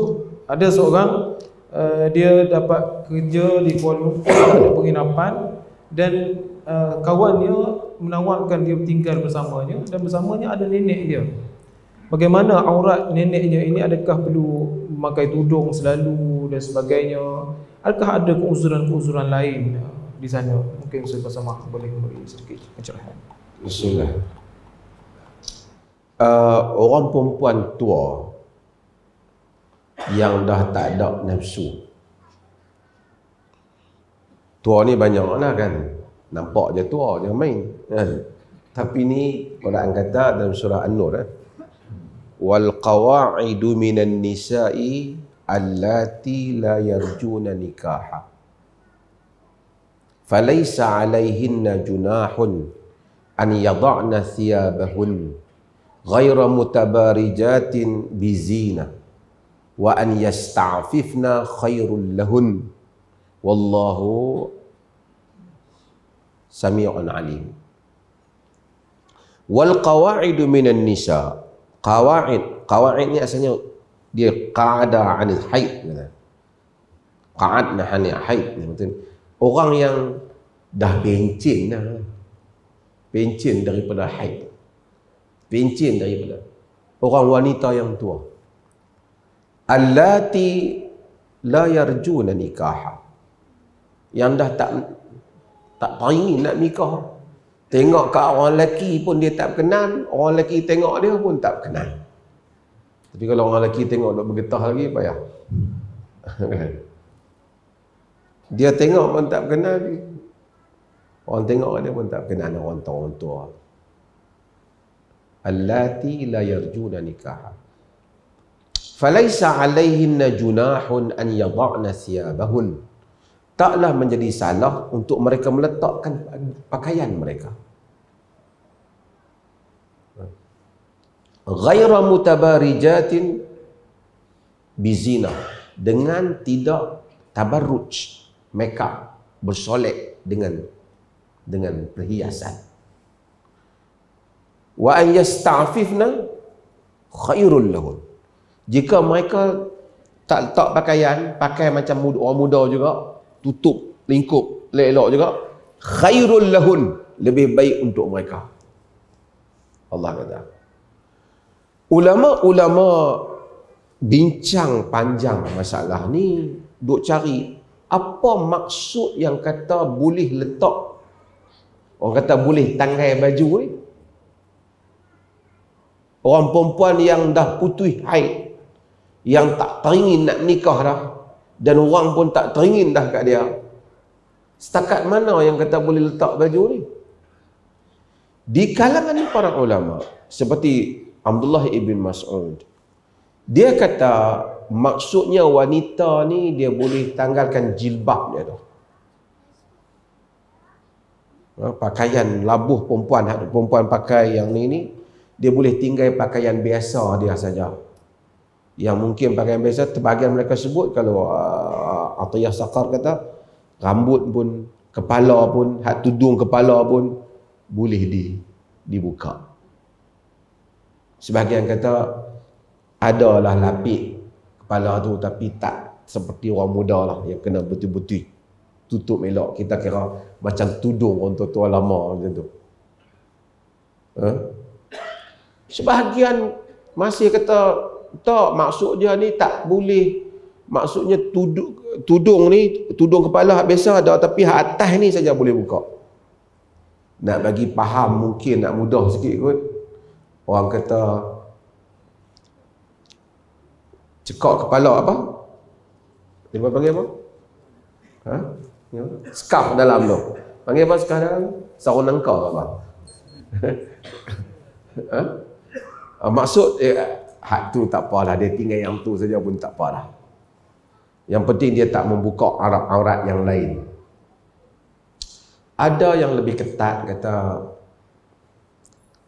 ada seorang uh, dia dapat kerja di Kuala Lumpur ada penginapan dan uh, dia menawarkan dia tinggal bersamanya dan bersamanya ada nenek dia. Bagaimana aurat neneknya ini adakah perlu memakai tudung selalu dan sebagainya? Adakah ada keuzuran-keuzuran lain uh, di sana? Mungkin saya pasal boleh memberi sedikit pencerahan. Bismillah uh, orang perempuan tua yang dah tak ada nafsu tua ni banyak lah kan nampak je tua je main kan? tapi ni Quran kata dalam surah An-Nur eh? wal qawa'idu minan nisa'i allati la yarjuna nikaha falaysa alaihinna junahun an yada'na thiyabahun غير متبارجات بزينة وأن يستعففن خير لهن والله سميع عليم والقواعد من النساء قواعد قواعد ini asalnya dia qaada an haid gitu qaad nah ni haid orang yang dah bencin dah bencin daripada haid pencen daripada orang wanita yang tua allati la yarjuna nikah yang dah tak tak tahu nak nikah tengok kat orang lelaki pun dia tak kenal orang lelaki tengok dia pun tak kenal tapi kalau orang lelaki tengok dok bergetah lagi payah dia tengok pun tak kenal lagi. orang tengok dia pun tak kenal orang tua-orang tua, orang tua allati la yarjuna nikaha falaysa alaihin junahun an yadhana siyabahun taklah menjadi salah untuk mereka meletakkan pakaian mereka ghaira mutabarijatin bizina dengan tidak tabarruj makeup bersolek dengan dengan perhiasan wa an yasta'fifna khairul lahum jika mereka tak letak pakaian pakai macam muda, orang muda juga tutup lingkup elok-elok juga khairul lahum lebih baik untuk mereka Allah kata ulama-ulama bincang panjang masalah ni duk cari apa maksud yang kata boleh letak orang kata boleh tanggai baju ni eh? orang perempuan yang dah putih haid yang tak teringin nak nikah dah dan orang pun tak teringin dah kat dia setakat mana yang kata boleh letak baju ni di kalangan para ulama seperti Abdullah ibn Mas'ud dia kata maksudnya wanita ni dia boleh tanggalkan jilbab dia tu ha, pakaian labuh perempuan perempuan pakai yang ni ni dia boleh tinggai pakaian biasa dia saja yang mungkin pakaian biasa sebahagian mereka sebut kalau uh, Atiyah Sakar kata rambut pun kepala pun hat tudung kepala pun boleh di dibuka sebahagian kata adalah lapik kepala tu tapi tak seperti orang muda lah yang kena betul-betul tutup elok kita kira macam tudung orang tua-tua lama macam tu huh? Sebahagian masih kata tak maksud dia ni tak boleh maksudnya tuduk, tudung ni tudung kepala hak biasa ada tapi hak atas ni saja boleh buka. Nak bagi faham mungkin nak mudah sikit kot. Orang kata cekak kepala apa? Dia panggil apa? Ha? Ya, dalam tu. Panggil apa sekarang? Sarung nangka apa? ha? Uh, maksud eh, hak tu tak apalah dia tinggal yang tu saja pun tak apalah. Yang penting dia tak membuka aurat-aurat yang lain. Ada yang lebih ketat kata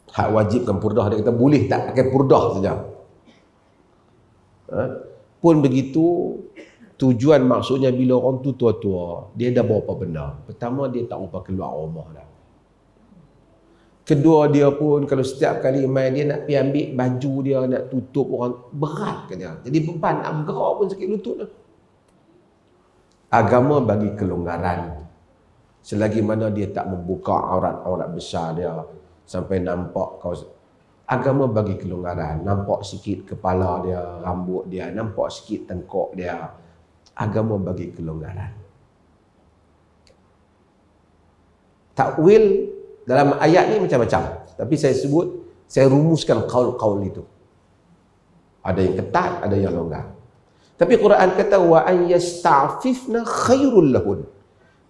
hak wajib kan purdah dia kata boleh tak pakai purdah saja. Uh, pun begitu tujuan maksudnya bila orang tu tua-tua dia dah bawa apa benda. Pertama dia tak rupa keluar rumah dah. Kedua dia pun kalau setiap kali main dia nak pi ambil baju dia, nak tutup orang, berat ke dia. Jadi beban nak bergerak pun sakit lutut dah. Agama bagi kelonggaran. Selagi mana dia tak membuka aurat-aurat besar dia sampai nampak kau agama bagi kelonggaran nampak sikit kepala dia rambut dia nampak sikit tengkuk dia agama bagi kelonggaran takwil dalam ayat ni macam-macam tapi saya sebut saya rumuskan kaul-kaul itu ada yang ketat ada yang longgar tapi Quran kata wa an yasta'fifna khairul lahun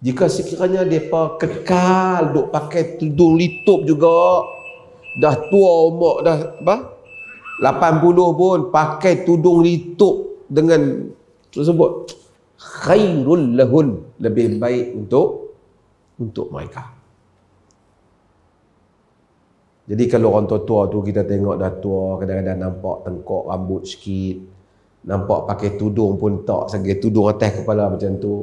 jika sekiranya depa kekal duk pakai tudung litup juga dah tua umur dah apa 80 pun pakai tudung litup dengan sebut khairul lahun lebih baik untuk untuk mereka. Jadi kalau orang tua-tua tu kita tengok dah tua, kadang-kadang nampak tengkok rambut sikit, nampak pakai tudung pun tak, sebagai tudung atas kepala macam tu.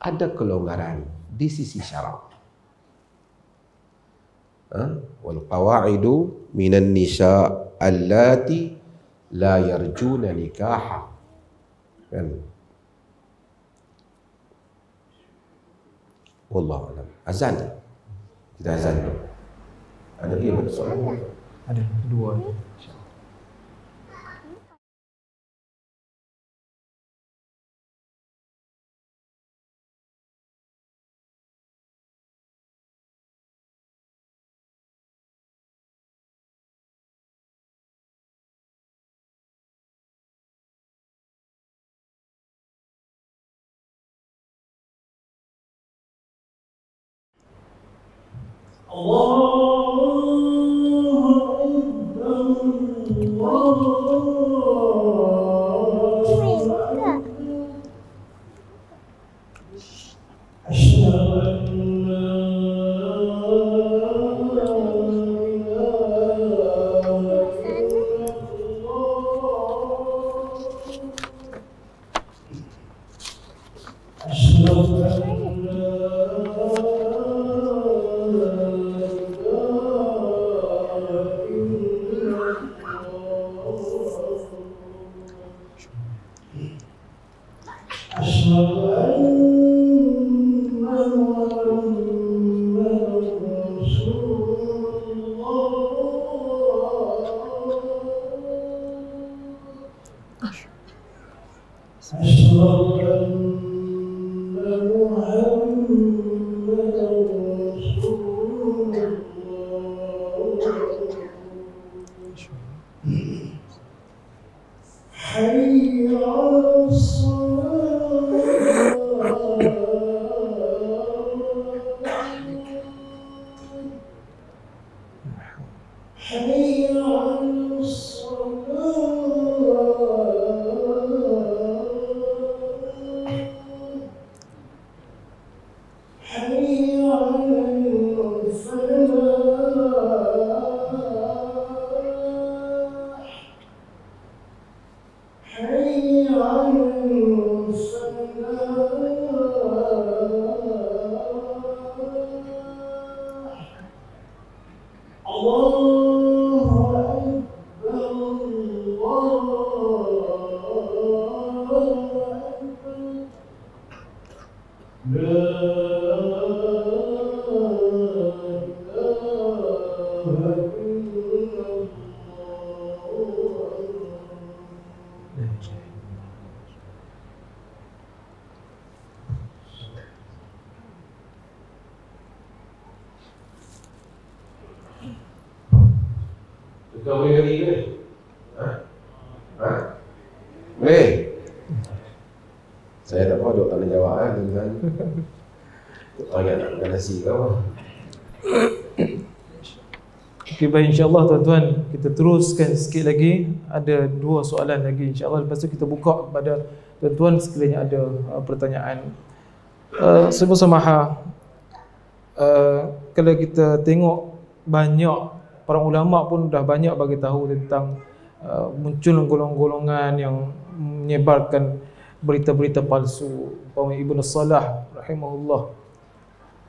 Ada kelonggaran di sisi syarak. Ha? Wal qawaidu minan nisa allati la yarjuna nikah. Kan? Wallahu alam. Azan. Kita azan dulu. Ada dia ada soalan. Ada dua. Allah kasih kau. Okay, baik insyaAllah tuan-tuan Kita teruskan sikit lagi Ada dua soalan lagi insyaAllah Lepas tu kita buka kepada tuan-tuan Sekiranya ada uh, pertanyaan uh, Semua samaha uh, Kalau kita tengok Banyak Para ulama pun dah banyak bagi tahu tentang uh, Muncul golong golongan Yang menyebarkan Berita-berita palsu Ibn Salah Rahimahullah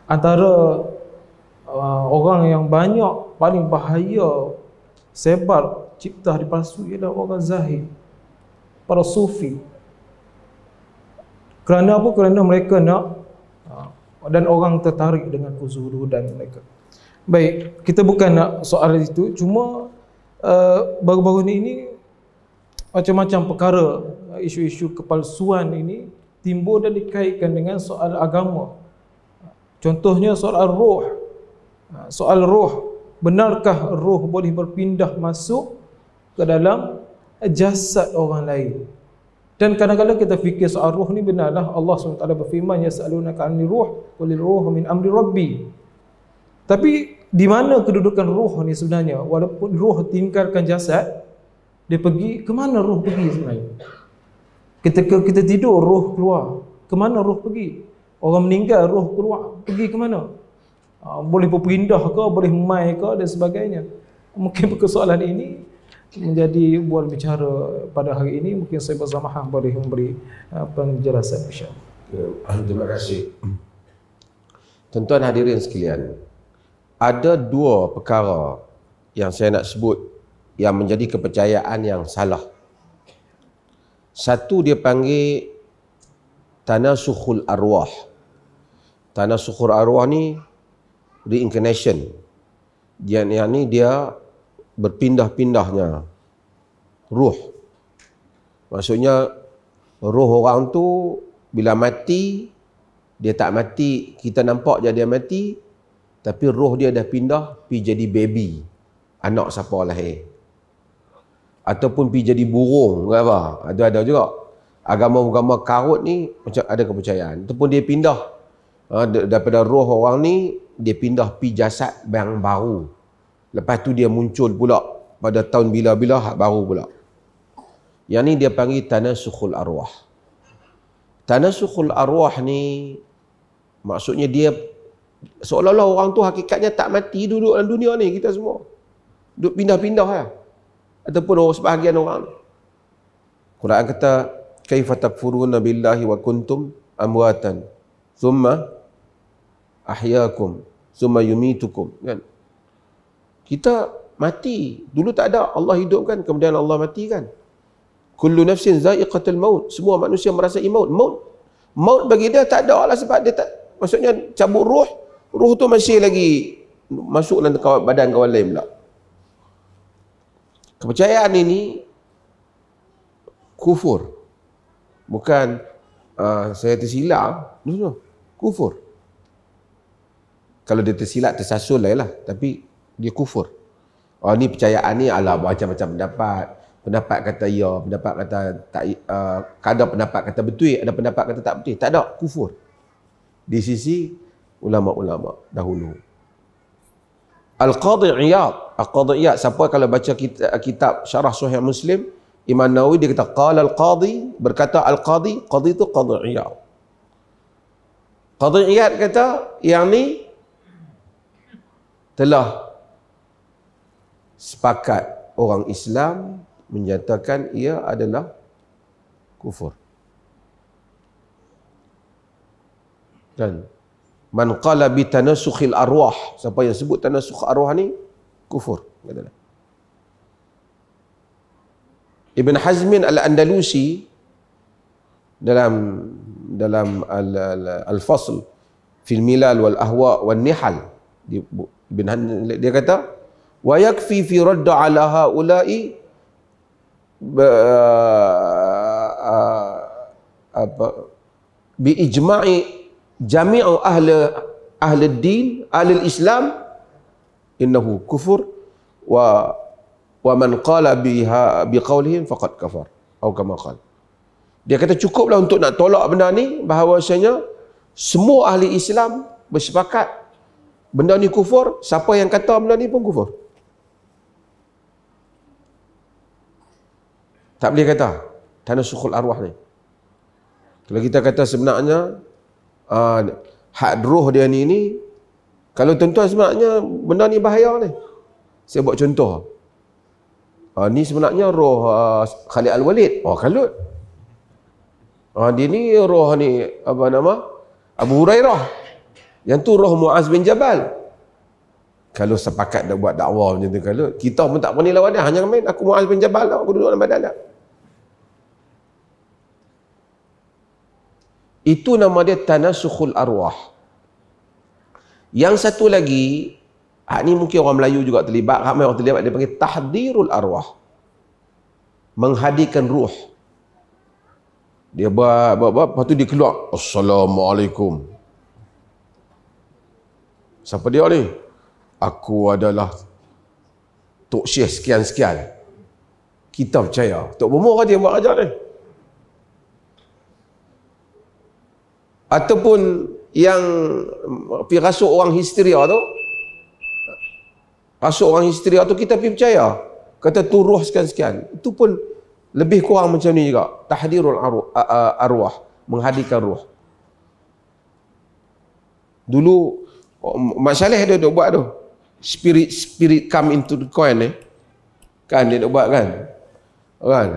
antara uh, orang yang banyak paling bahaya sebar cipta dipalsu ialah orang zahid para sufi kerana apa? kerana mereka nak uh, dan orang tertarik dengan kezuhudan mereka baik, kita bukan nak soal itu cuma uh, baru-baru ini, ini macam-macam perkara uh, isu-isu kepalsuan ini timbul dan dikaitkan dengan soal agama Contohnya soal roh. Ha, soal roh, benarkah roh boleh berpindah masuk ke dalam jasad orang lain? Dan kadang-kadang kita fikir soal roh ni benarlah Allah SWT berfirman ya sa'aluna ka'ani ruh kulil ruh min amri rabbi. Tapi di mana kedudukan roh ni sebenarnya? Walaupun roh tinggalkan jasad, dia pergi ke mana roh pergi sebenarnya? Kita kita tidur roh keluar. Kemana mana roh pergi? Orang meninggal, roh keluar pergi ke mana? Ah, boleh berpindah ke, boleh mai ke dan sebagainya. Mungkin persoalan ini menjadi buat bicara pada hari ini mungkin saya bersama boleh memberi ah, penjelasan insyaallah. Ya, terima kasih. Tuan-tuan hadirin sekalian, ada dua perkara yang saya nak sebut yang menjadi kepercayaan yang salah. Satu dia panggil tanasukhul arwah tanah sukur arwah ni reincarnation. Dia yang ni dia berpindah-pindahnya ruh. Maksudnya roh orang tu bila mati dia tak mati, kita nampak je dia mati tapi roh dia dah pindah pi jadi baby. Anak siapa lahir. Ataupun pi jadi burung ke apa. Ada ada juga. Agama-agama karut ni macam ada kepercayaan. Ataupun dia pindah Ah, daripada roh orang ni dia pindah pi jasad yang baru. Lepas tu dia muncul pula pada tahun bila-bila hak baru pula. Yang ni dia panggil tanah tanasukhul arwah. Tanah Tanasukhul arwah ni maksudnya dia seolah-olah orang tu hakikatnya tak mati duduk dalam dunia ni kita semua. Duduk pindah-pindah ya. Ataupun orang sebahagian orang. Quran kata kaifa billahi wa kuntum amwatan thumma ahyakum thumma yumitukum kan kita mati dulu tak ada Allah hidupkan kemudian Allah matikan kullu nafsin za'iqatul maut semua manusia merasa maut maut maut bagi dia tak ada Allah sebab dia tak maksudnya cabut roh, roh tu masih lagi masuk dalam kawan badan kawan lain pula kepercayaan ini kufur bukan uh, saya tersilap no, no kufur. Kalau dia tersilap, tersasul lah, lah. Tapi dia kufur. Oh ni percayaan ni ala macam-macam pendapat. Pendapat kata ya, pendapat kata tak, uh, kadang pendapat kata betul, ada pendapat kata tak betul. Tak ada, kufur. Di sisi ulama-ulama dahulu. Al-Qadhi Iyad. Al-Qadhi Iyad. Siapa kalau baca uh, kitab syarah suhih Muslim, Imam Nawawi dia kata, Qala Al-Qadhi, berkata Al-Qadhi, Qadhi itu Qadhi Iyad. Qadhi Iyad kata yang ni telah sepakat orang Islam menyatakan ia adalah kufur. Dan man qala bi tanasukhil arwah, siapa yang sebut tanasukh arwah ni kufur katalah. Ibn Hazmin Al-Andalusi dalam dalam al-fasl fil milal wal ahwa wal nihal Ibn dia kata wa yakfi fi radd ala haula'i apa bi ijma'i jami'u ahli ahli din ahli islam innahu kufur wa wa man qala biha biqaulihim faqad kafar atau kama qala Dia kata cukuplah untuk nak tolak benda ni bahawasanya semua ahli Islam bersepakat benda ni kufur, siapa yang kata benda ni pun kufur. Tak boleh kata tanah sukhul arwah ni. Kalau kita kata sebenarnya uh, ah, hak roh dia ni ni kalau tentu sebenarnya benda ni bahaya ni. Saya buat contoh. Uh, ni sebenarnya roh uh, ah, Khalid Al-Walid. Oh, kalut. Ha, dia ni roh ni apa nama? Abu Hurairah. Yang tu roh Muaz bin Jabal. Kalau sepakat dah buat dakwah macam tu kalau kita pun tak pernah lawan dia hanya main aku Muaz bin Jabal aku duduk dalam badan dah. Itu nama dia tanasukhul arwah. Yang satu lagi, hak ni mungkin orang Melayu juga terlibat, ramai orang terlibat dia panggil tahdirul arwah. Menghadirkan ruh. Dia buat, buat, buat. Lepas tu dia keluar. Assalamualaikum. Siapa dia ni? Aku adalah Tok Syekh sekian-sekian. Kita percaya. Tok Bomor dia buat raja ni. Ataupun yang pergi rasuk orang histeria tu. Rasuk orang histeria tu kita pergi percaya. Kata tu roh sekian-sekian. Itu pun lebih kurang macam ni juga. Tahdirul arwah, uh, uh, arwah. Menghadirkan ruh. Dulu, oh, Mak Saleh dia duk buat tu. Spirit, spirit come into the coin eh. Kan dia duk buat kan. Kan.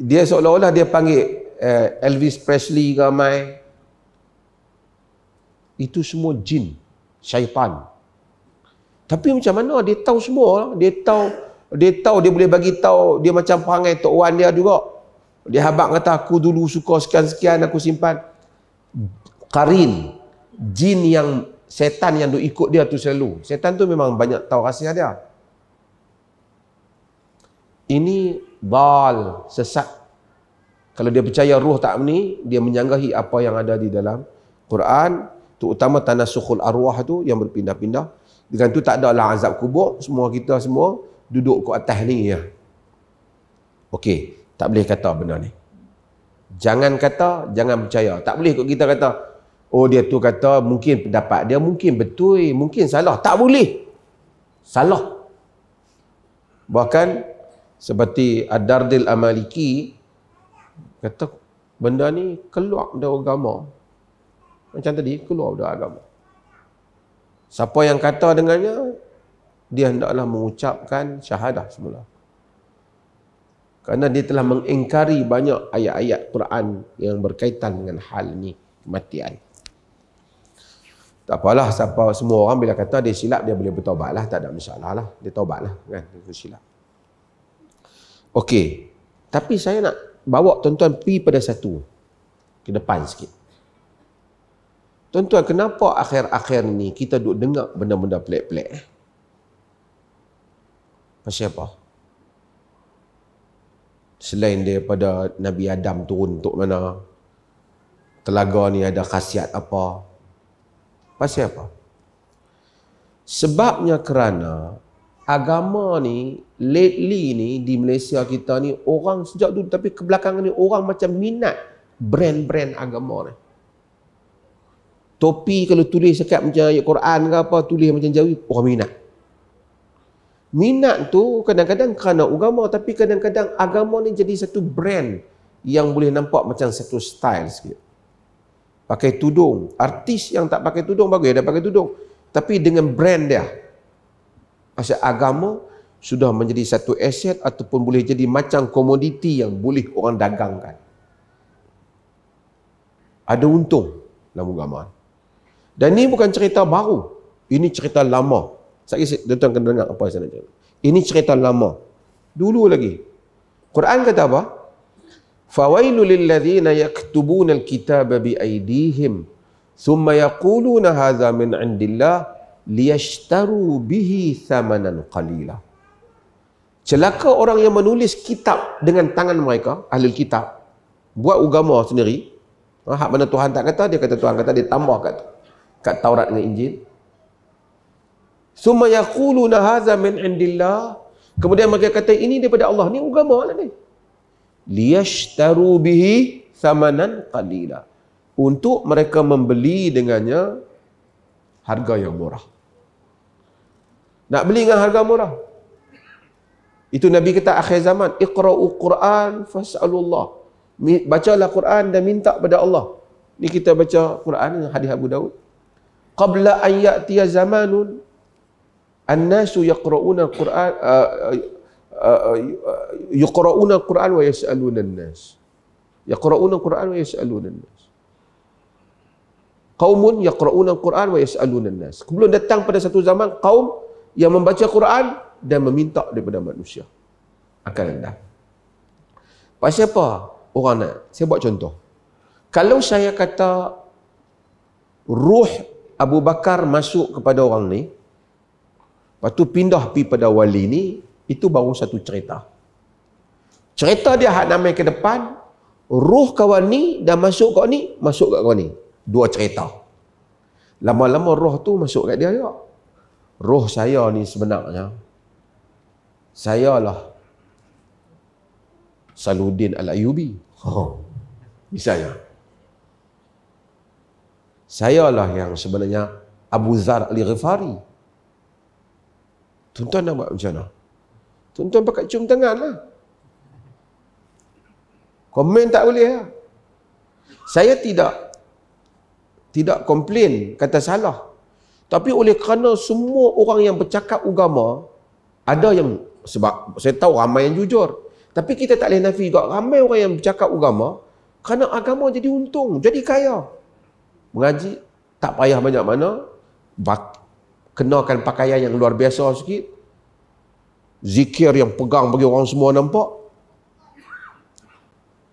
Dia seolah-olah dia panggil uh, Elvis Presley ramai. Itu semua jin. Syaitan. Tapi macam mana dia tahu semua. Dia tahu dia tahu dia boleh bagi tahu dia macam perangai Tok Wan dia juga. Dia habaq kata aku dulu suka sekian-sekian aku simpan. Karin, jin yang setan yang duk ikut dia tu selalu. Setan tu memang banyak tahu rahsia dia. Ini bal sesat. Kalau dia percaya ruh tak ni, dia menyanggahi apa yang ada di dalam Quran, terutama tanah sukhul arwah tu yang berpindah-pindah. Dengan tu tak ada lah azab kubur, semua kita semua duduk ke atas ni ya. Okey, tak boleh kata benda ni. Jangan kata, jangan percaya. Tak boleh kot kita kata, oh dia tu kata mungkin pendapat dia mungkin betul, mungkin salah. Tak boleh. Salah. Bahkan seperti Ad-Dardil Amaliki kata benda ni keluar dari agama. Macam tadi, keluar dari agama. Siapa yang kata dengannya, dia hendaklah mengucapkan syahadah semula. Kerana dia telah mengingkari banyak ayat-ayat Quran yang berkaitan dengan hal ini, kematian. Tak apalah, siapa, semua orang bila kata dia silap, dia boleh bertawabat lah. Tak ada masalah lah. Dia taubat lah. Kan? Dia silap. Okey. Tapi saya nak bawa tuan-tuan pergi pada satu. Ke depan sikit. Tuan-tuan, kenapa akhir-akhir ni kita duduk dengar benda-benda pelik-pelik? Eh? Masih apa? Selain daripada Nabi Adam turun untuk mana? Telaga ni ada khasiat apa? Pasal apa? Sebabnya kerana agama ni lately ni di Malaysia kita ni orang sejak dulu tapi kebelakangan ni orang macam minat brand-brand agama ni. Topi kalau tulis sekat macam ayat Quran ke apa, tulis macam jawi, orang minat. Minat tu kadang-kadang kerana agama tapi kadang-kadang agama ni jadi satu brand yang boleh nampak macam satu style sikit. Pakai tudung. Artis yang tak pakai tudung bagus dia pakai tudung. Tapi dengan brand dia. Masa agama sudah menjadi satu aset ataupun boleh jadi macam komoditi yang boleh orang dagangkan. Ada untung dalam agama. Dan ini bukan cerita baru. Ini cerita lama. Saya kisah, dia tuan kena dengar apa yang saya nak cakap. Ini cerita lama. Dulu lagi. Quran kata apa? Fawailu lillazina yaktubuna alkitaba biaidihim thumma yaquluna haza min indillah liyashtaru bihi thamanan qalila. Celaka orang yang menulis kitab dengan tangan mereka, ahli kitab, buat agama sendiri. Ah, hak mana Tuhan tak kata, dia kata Tuhan kata, dia tambah kat, kat Taurat dengan Injil. Suma yaqulu na hadza min indillah. Kemudian mereka kata ini daripada Allah. Ini agama lah ni. Liyashtaru bihi samanan qalila. Untuk mereka membeli dengannya harga yang murah. Nak beli dengan harga murah. Itu Nabi kata akhir zaman. Iqra'u Quran fas'alullah. Bacalah Quran dan minta pada Allah. Ini kita baca Quran dengan hadis Abu Daud. Qabla ayyatiya zamanun annasu yaqra'una al-Quran yaqra'una al-Quran wa yas'aluna an-nas yaqra'una al-Quran wa yas'aluna an-nas qaumun yaqra'una al-Quran wa yas'aluna an-nas kemudian datang pada satu zaman kaum yang membaca Quran dan meminta daripada manusia akan rendah pasal apa orang nak saya buat contoh kalau saya kata ruh Abu Bakar masuk kepada orang ni Lepas tu pindah pi pada wali ni, itu baru satu cerita. Cerita dia hak namai ke depan, roh kawan ni dah masuk kau ni, masuk kat kau ni. Dua cerita. Lama-lama roh tu masuk kat dia juga. Roh saya ni sebenarnya, saya lah Saludin Al-Ayubi. Misalnya. Oh. Saya lah yang sebenarnya Abu Zar Al-Ghifari. Tuan-tuan nak buat macam mana? Tuan-tuan pakai cium tangan lah. Komen tak boleh lah. Saya tidak tidak komplain kata salah. Tapi oleh kerana semua orang yang bercakap agama ada yang sebab saya tahu ramai yang jujur. Tapi kita tak boleh nafi juga ramai orang yang bercakap agama kerana agama jadi untung, jadi kaya. Mengaji tak payah banyak mana, kenakan pakaian yang luar biasa sikit. Zikir yang pegang bagi orang semua nampak.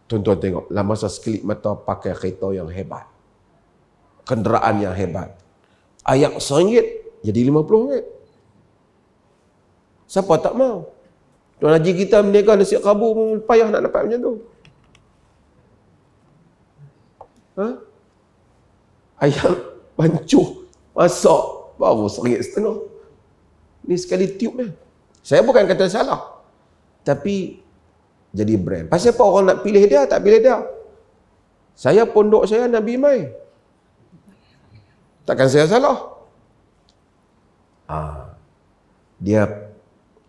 Tuan-tuan tengok, lama masa sekelip mata pakai kereta yang hebat. Kenderaan yang hebat. Ayak sengit jadi lima puluh ringgit. Siapa tak mau? Tuan Haji kita meniaga nasi kabu payah nak dapat macam tu. Ha? Ayak pancuh masak baru seringit setengah. Ni sekali tiup dia. Saya bukan kata salah. Tapi jadi brand. Pasal apa orang nak pilih dia, tak pilih dia. Saya pondok saya Nabi Mai. Takkan saya salah. Ah. Dia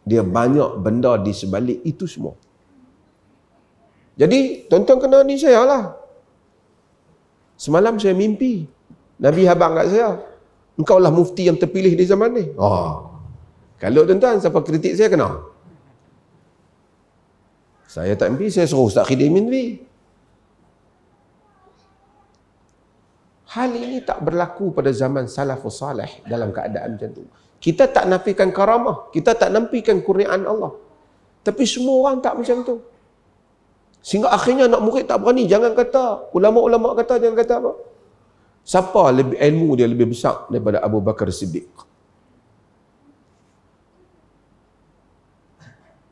dia banyak benda di sebalik itu semua. Jadi, tonton kena ni saya lah. Semalam saya mimpi. Nabi habang kat saya engkau lah mufti yang terpilih di zaman ni. Oh. Kalau tuan-tuan, siapa kritik saya kena. Saya tak MP, saya suruh Ustaz Khidir MP. Hal ini tak berlaku pada zaman salafus salih dalam keadaan macam tu. Kita tak nafikan karamah. Kita tak nampikan kurniaan Allah. Tapi semua orang tak macam tu. Sehingga akhirnya anak murid tak berani. Jangan kata. Ulama-ulama kata, jangan kata apa. Siapa lebih ilmu dia lebih besar daripada Abu Bakar Siddiq?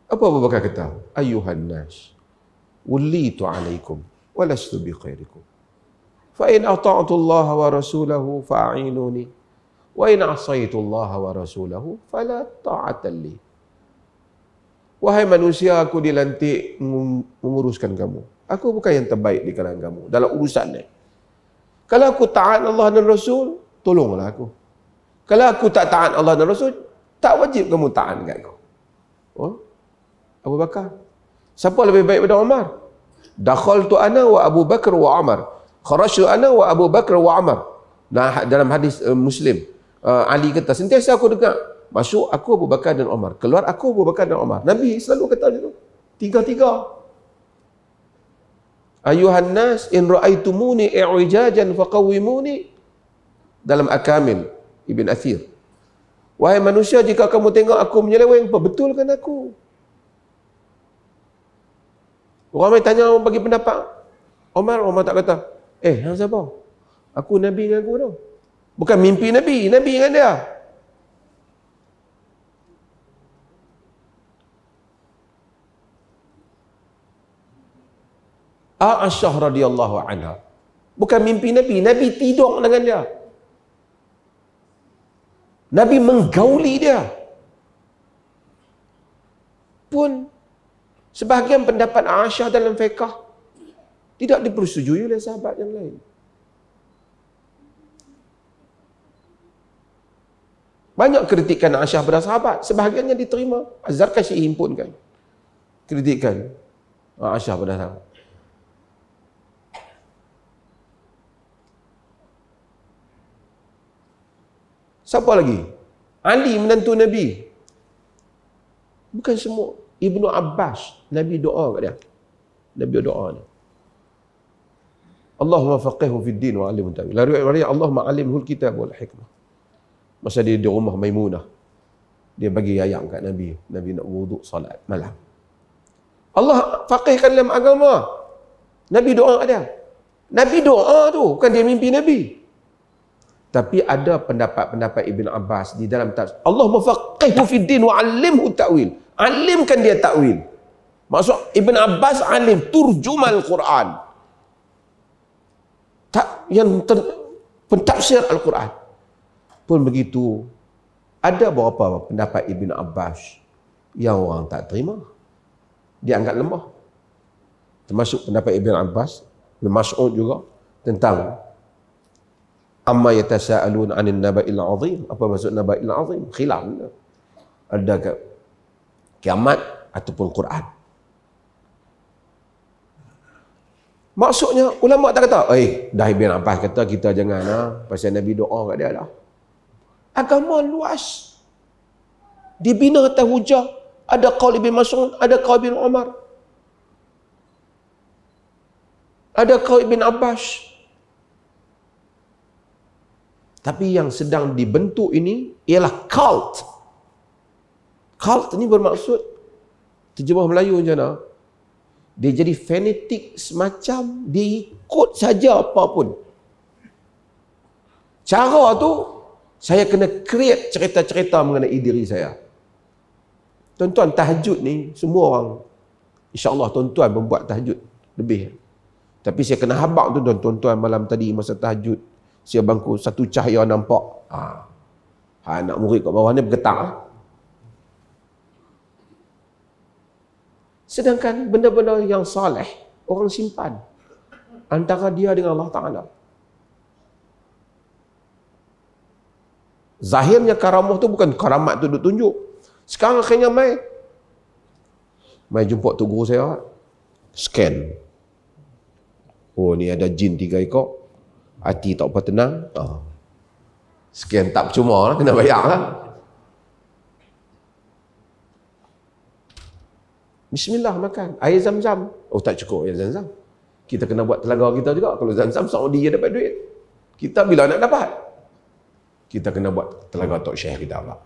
Apa Abu Bakar kata? Ayuhan nas, wulitu alaikum walastu bi khairikum. Fa in ata'tu Allah wa rasulahu fa'inuni wa in 'asaitu Allah wa rasulahu fala ta'ata li. Wahai manusia, aku dilantik menguruskan kamu. Aku bukan yang terbaik di kalangan kamu dalam urusan ini. Kalau aku taat Allah dan Rasul, tolonglah aku. Kalau aku tak taat Allah dan Rasul, tak wajib kamu taat dekat aku. Oh? Abu Bakar. Siapa lebih baik daripada Umar? Dakhal tu ana wa Abu Bakar wa Umar. tu ana wa Abu Bakar wa Umar. Nah, dalam hadis uh, Muslim, uh, Ali kata, sentiasa aku dekat. Masuk aku Abu Bakar dan Umar. Keluar aku Abu Bakar dan Umar. Nabi selalu kata macam tu. Tiga-tiga. Ayuhan nas in ra'aitumuni i'ijajan faqawimuni dalam akamil Ibn Athir. Wahai manusia jika kamu tengok aku menyeleweng perbetulkan aku. Orang ramai tanya orang bagi pendapat. Omar Omar tak kata, "Eh, hang siapa? Aku nabi dengan aku tu." Bukan mimpi nabi, nabi dengan dia. Aisyah radhiyallahu anha. Bukan mimpi Nabi, Nabi tidur dengan dia. Nabi menggauli dia. Pun sebahagian pendapat Aisyah dalam fiqh tidak dipersetujui oleh sahabat yang lain. Banyak kritikan Aisyah pada sahabat, sebahagiannya diterima, Az-Zarkashi himpunkan kritikan Aisyah pada sahabat. Siapa lagi? Ali menantu Nabi. Bukan semua. Ibnu Abbas. Nabi doa kat dia. Nabi doa ni. Allahumma faqihu fid din wa alimun ta'wil. Lari wa riyah Allahumma alimhu al-kitab wal hikmah Masa dia di rumah Maimunah. Dia bagi ayam kat Nabi. Nabi nak wuduk salat malam. Allah faqihkan dalam agama. Nabi doa kat dia. Nabi doa tu. Bukan dia mimpi Nabi. Tapi ada pendapat-pendapat Ibn Abbas di dalam tafs. Allah mufaqihu fi din wa 'allimhu ta'wil. Alimkan dia ta'wil. Maksud Ibn Abbas alim turjumal Quran. Tak yang ter, pentafsir Al-Quran. Pun begitu ada beberapa pendapat Ibn Abbas yang orang tak terima. Dia anggap lemah. Termasuk pendapat Ibn Abbas, Ibn Mas'ud juga tentang amma yatasaalun 'anil naba'il 'azim apa maksud naba'il 'azim khilaf ada ke kiamat ataupun Quran maksudnya ulama tak kata eh dah ibn Abbas kata kita jangan ha? pasal nabi doa kat dia lah agama luas dibina atas hujah ada qaul ibn Mas'ud ada qaul ibn Omar. ada qaul ibn Abbas tapi yang sedang dibentuk ini ialah cult. Cult ini bermaksud terjemah Melayu macam mana? Dia jadi fanatik semacam dia ikut saja apa pun. Cara tu saya kena create cerita-cerita mengenai diri saya. Tuan-tuan tahajud ni semua orang insya-Allah tuan-tuan membuat tahajud lebih. Tapi saya kena habaq tu tuan-tuan malam tadi masa tahajud siap bangku satu cahaya nampak ha. ha anak murid kat bawah ni bergetar sedangkan benda-benda yang soleh orang simpan antara dia dengan Allah Ta'ala zahirnya karamah tu bukan karamat tu duk tunjuk sekarang akhirnya mai mai jumpa tu guru saya scan oh ni ada jin tiga ekor hati tak apa tenang oh. sekian tak percuma lah kena bayar lah Bismillah makan air zam-zam oh tak cukup air zam-zam kita kena buat telaga kita juga kalau zam-zam Saudi dia dapat duit kita bila nak dapat kita kena buat telaga Tok Syekh kita pula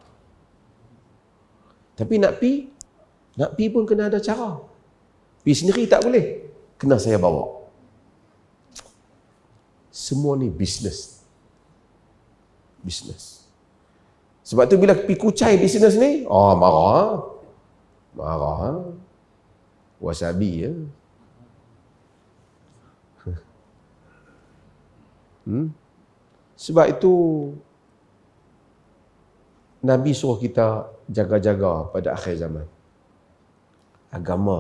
tapi nak pi nak pi pun kena ada cara pi sendiri tak boleh kena saya bawa semua ni bisnes. Bisnes. Sebab tu bila pergi kucai bisnes ni, oh marah. Marah. Wasabi ya. Hmm? Sebab itu Nabi suruh kita jaga-jaga pada akhir zaman. Agama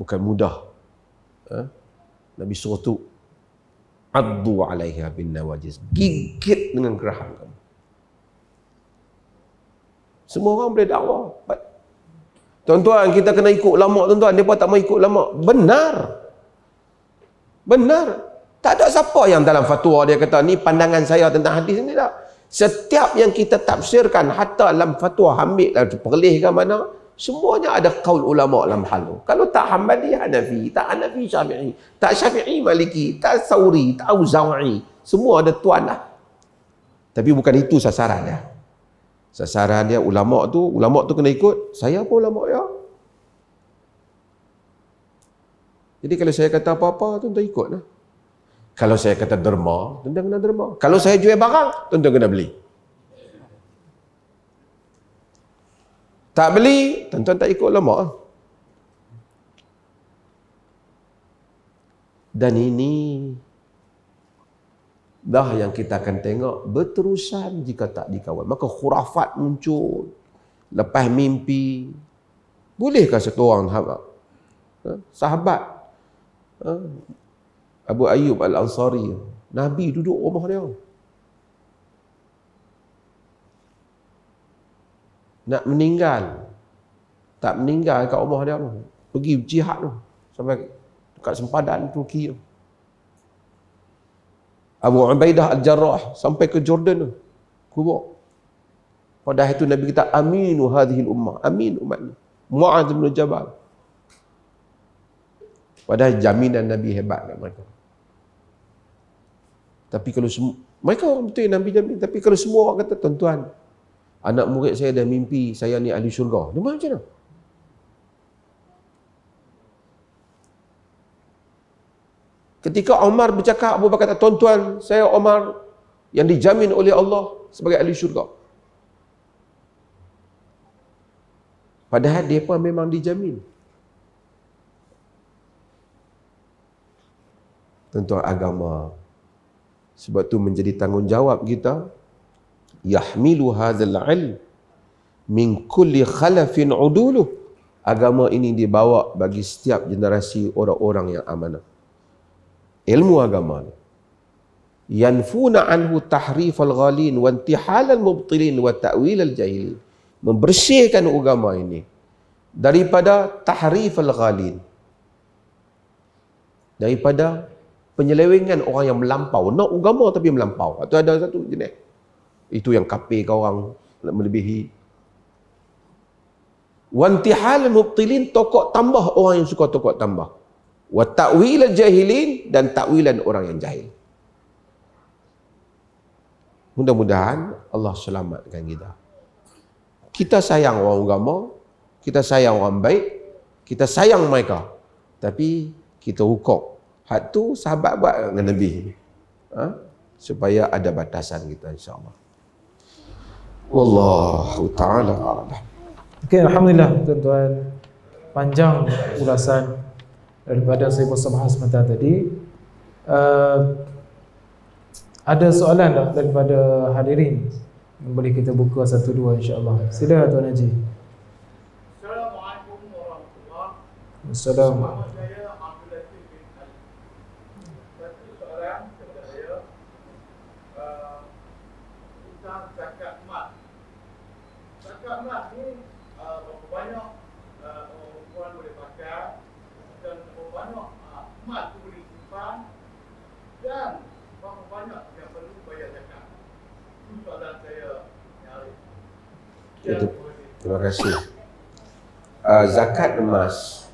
bukan mudah. Ha? Nabi suruh tu addu alaiha bin nawajis gigit dengan geraham semua orang boleh dakwah tuan-tuan kita kena ikut lama tuan-tuan dia tak mau ikut lama benar benar tak ada siapa yang dalam fatwa dia kata ni pandangan saya tentang hadis ni tak setiap yang kita tafsirkan hatta dalam fatwa ambil lah perlihkan mana Semuanya ada kaul ulama dalam hal tu. Kalau tak Hanbali, Hanafi. Tak Hanafi, Syafi'i. Tak Syafi'i, Maliki. Tak Sauri, tak Zawai. Semua ada tuan lah. Tapi bukan itu sasaran dia. Ya. Sasaran dia ulama tu, ulama tu kena ikut. Saya pun ulama ya. Jadi kalau saya kata apa-apa, tu tuan ikut lah. Kalau saya kata derma, tuan-tuan kena derma. Kalau saya jual barang, tuan-tuan kena beli. Tak beli, tuan-tuan tak ikut ulama. Dan ini dah yang kita akan tengok berterusan jika tak dikawal. Maka khurafat muncul. Lepas mimpi. Bolehkah satu orang ha? sahabat? Sahabat. Abu Ayyub Al-Ansari. Nabi duduk rumah dia. nak meninggal tak meninggal kat rumah dia tu pergi jihad tu sampai dekat sempadan tu tu Abu Ubaidah Al-Jarrah sampai ke Jordan tu kubur pada itu Nabi kita aminu hadhihi ummah amin umat ni Muaz bin Jabal pada jaminan Nabi hebat kat mereka tapi kalau semua mereka orang betul Nabi jamin tapi kalau semua orang kata tuan-tuan anak murid saya dah mimpi saya ni ahli syurga. Dia macam mana? Ketika Omar bercakap, Abu Bakar kata, Tuan-tuan, saya Omar yang dijamin oleh Allah sebagai ahli syurga. Padahal dia pun memang dijamin. Tentu agama. Sebab tu menjadi tanggungjawab kita yahmilu hadzal ilm min kulli khalafin udulu agama ini dibawa bagi setiap generasi orang-orang yang amanah ilmu agama ini yanfuna anhu tahrif al ghalin wa intihal al mubtilin wa ta'wil al jahil membersihkan agama ini daripada tahrif al ghalin daripada penyelewengan orang yang melampau nak agama tapi melampau itu ada satu jenis itu yang kapir kau orang nak melebihi. Wantihal mubtilin tokok tambah orang yang suka tokok tambah. Wa ta'wil jahilin dan ta'wilan orang yang jahil. Mudah-mudahan Allah selamatkan kita. Kita sayang orang agama, kita sayang orang baik, kita sayang mereka. Tapi kita hukum. Hak tu sahabat buat dengan Nabi. Ha? Supaya ada batasan kita insyaAllah. Wallahu ta'ala Okay, Alhamdulillah tuan-tuan Panjang ulasan Daripada saya pun sama sementara tadi uh, Ada soalan tak daripada hadirin Yang boleh kita buka satu dua insyaAllah Sila Tuan Haji Assalamualaikum warahmatullahi wabarakatuh Assalamualaikum kan Bang, banyak yang perlu bayar zakat itu soalan saya ya, terima kasih Uh, zakat emas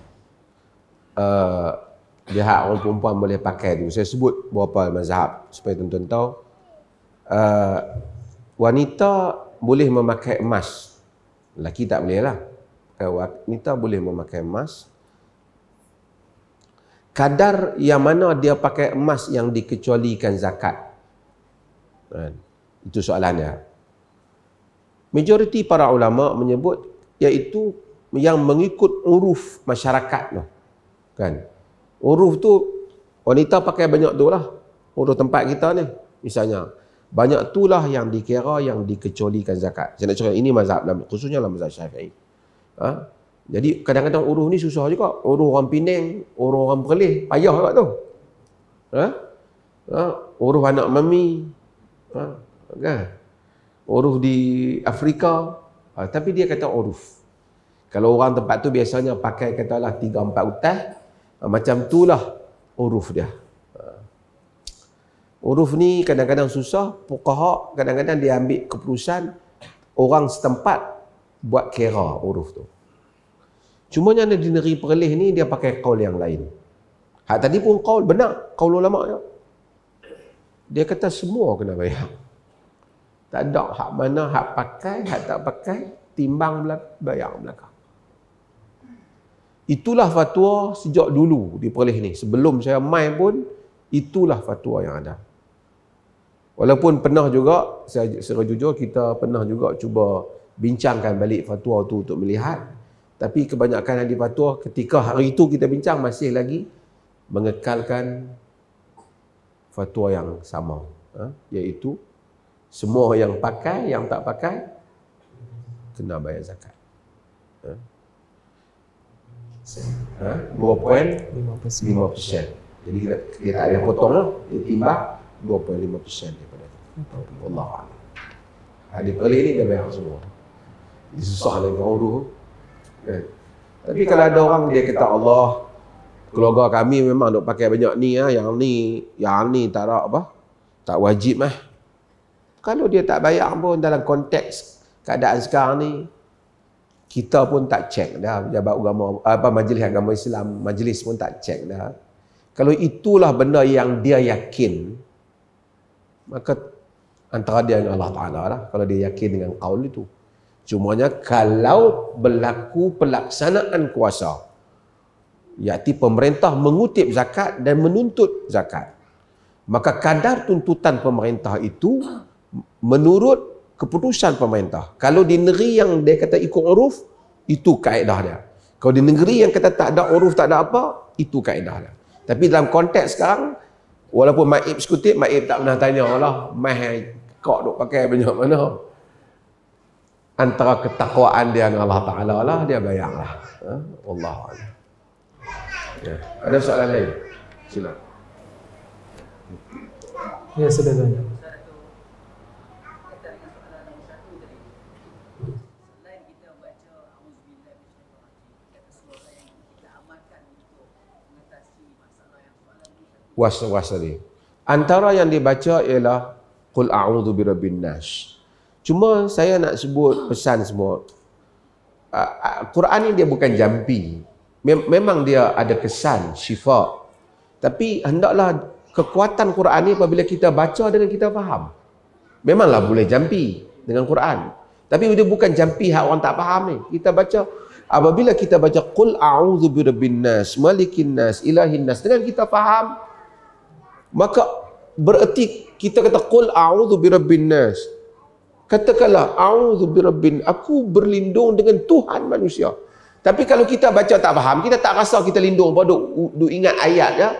uh, hak orang perempuan boleh pakai tu saya sebut beberapa mazhab supaya tuan-tuan tahu uh, wanita boleh memakai emas lelaki tak boleh lah wanita boleh memakai emas kadar yang mana dia pakai emas yang dikecualikan zakat kan? itu soalannya majoriti para ulama menyebut iaitu yang mengikut uruf masyarakat tu kan uruf tu wanita pakai banyak tu lah uruf tempat kita ni misalnya banyak itulah yang dikira yang dikecualikan zakat. Saya nak cakap ini mazhab khususnya dalam mazhab Syafi'i. Ha? Jadi kadang-kadang uruh ni susah juga. Uruh orang Penang, uruh orang Perlis, payah juga tu. Ha? ha? Uruh anak mami. Ha? Kan? Uruh di Afrika. Ha? Tapi dia kata uruf. Kalau orang tempat tu biasanya pakai katalah 3 4 utah. Ha? Macam itulah uruf dia. Ha? Uruf ni kadang-kadang susah, fuqaha kadang-kadang dia ambil keputusan orang setempat buat kira uruf tu. Cuma yang di negeri Perlis ni dia pakai kaul yang lain. Hak tadi pun kaul benar kaul ulama ya. Dia kata semua kena bayar. Tak ada hak mana hak pakai, hak tak pakai, timbang belakang, bayar belakang. Itulah fatwa sejak dulu di Perlis ni. Sebelum saya mai pun itulah fatwa yang ada. Walaupun pernah juga saya secara jujur kita pernah juga cuba bincangkan balik fatwa tu untuk melihat tapi kebanyakan ahli fatwa ketika hari itu kita bincang masih lagi mengekalkan fatwa yang sama. Ha? Iaitu semua yang pakai, yang tak pakai kena bayar zakat. Ha? Ha? 2.5% Jadi kita, kita tak ada potong lah Dia timbang 2.5% daripada tu Wallah Hadith early ni dia bayar semua Dia susah lagi orang dulu Eh. Tapi kalau ada orang dia kata Allah keluarga kami memang dok pakai banyak ni ah yang ni yang ni tak ada apa tak wajib mah. Eh. Kalau dia tak bayar pun dalam konteks keadaan sekarang ni kita pun tak cek dah pejabat agama apa majlis agama Islam majlis pun tak cek dah. Kalau itulah benda yang dia yakin maka antara dia dengan Allah Taala lah kalau dia yakin dengan qaul itu. Cumanya kalau berlaku pelaksanaan kuasa iaitu pemerintah mengutip zakat dan menuntut zakat maka kadar tuntutan pemerintah itu menurut keputusan pemerintah kalau di negeri yang dia kata ikut uruf itu kaedah dia kalau di negeri yang kata tak ada uruf tak ada apa itu kaedah dia tapi dalam konteks sekarang walaupun maib sekutip maib tak pernah tanya Allah, mai kok duk pakai banyak mana antara ketakwaan dia dengan Allah Taala lah dia bayarlah. lah ha? Allah. Ya. Ada soalan lain? Sila. Ya, sila tanya. was-was tadi. Antara yang dibaca ialah qul a'udzu birabbin nas. Cuma saya nak sebut pesan semua. Ah, ah, Quran ni dia bukan jampi. Memang dia ada kesan, syifa. Tapi hendaklah kekuatan Quran ni apabila kita baca dengan kita faham. Memanglah boleh jampi dengan Quran. Tapi dia bukan jampi hak orang tak faham ni. Kita baca apabila kita baca qul a'udzu birabbin nas, malikin nas, ilahin nas dengan kita faham maka bererti kita kata qul a'udzu birabbin nas, Katakanlah, A'udhu aku berlindung dengan Tuhan manusia. Tapi kalau kita baca tak faham, kita tak rasa kita lindung pun duk, duk ingat ayat ya.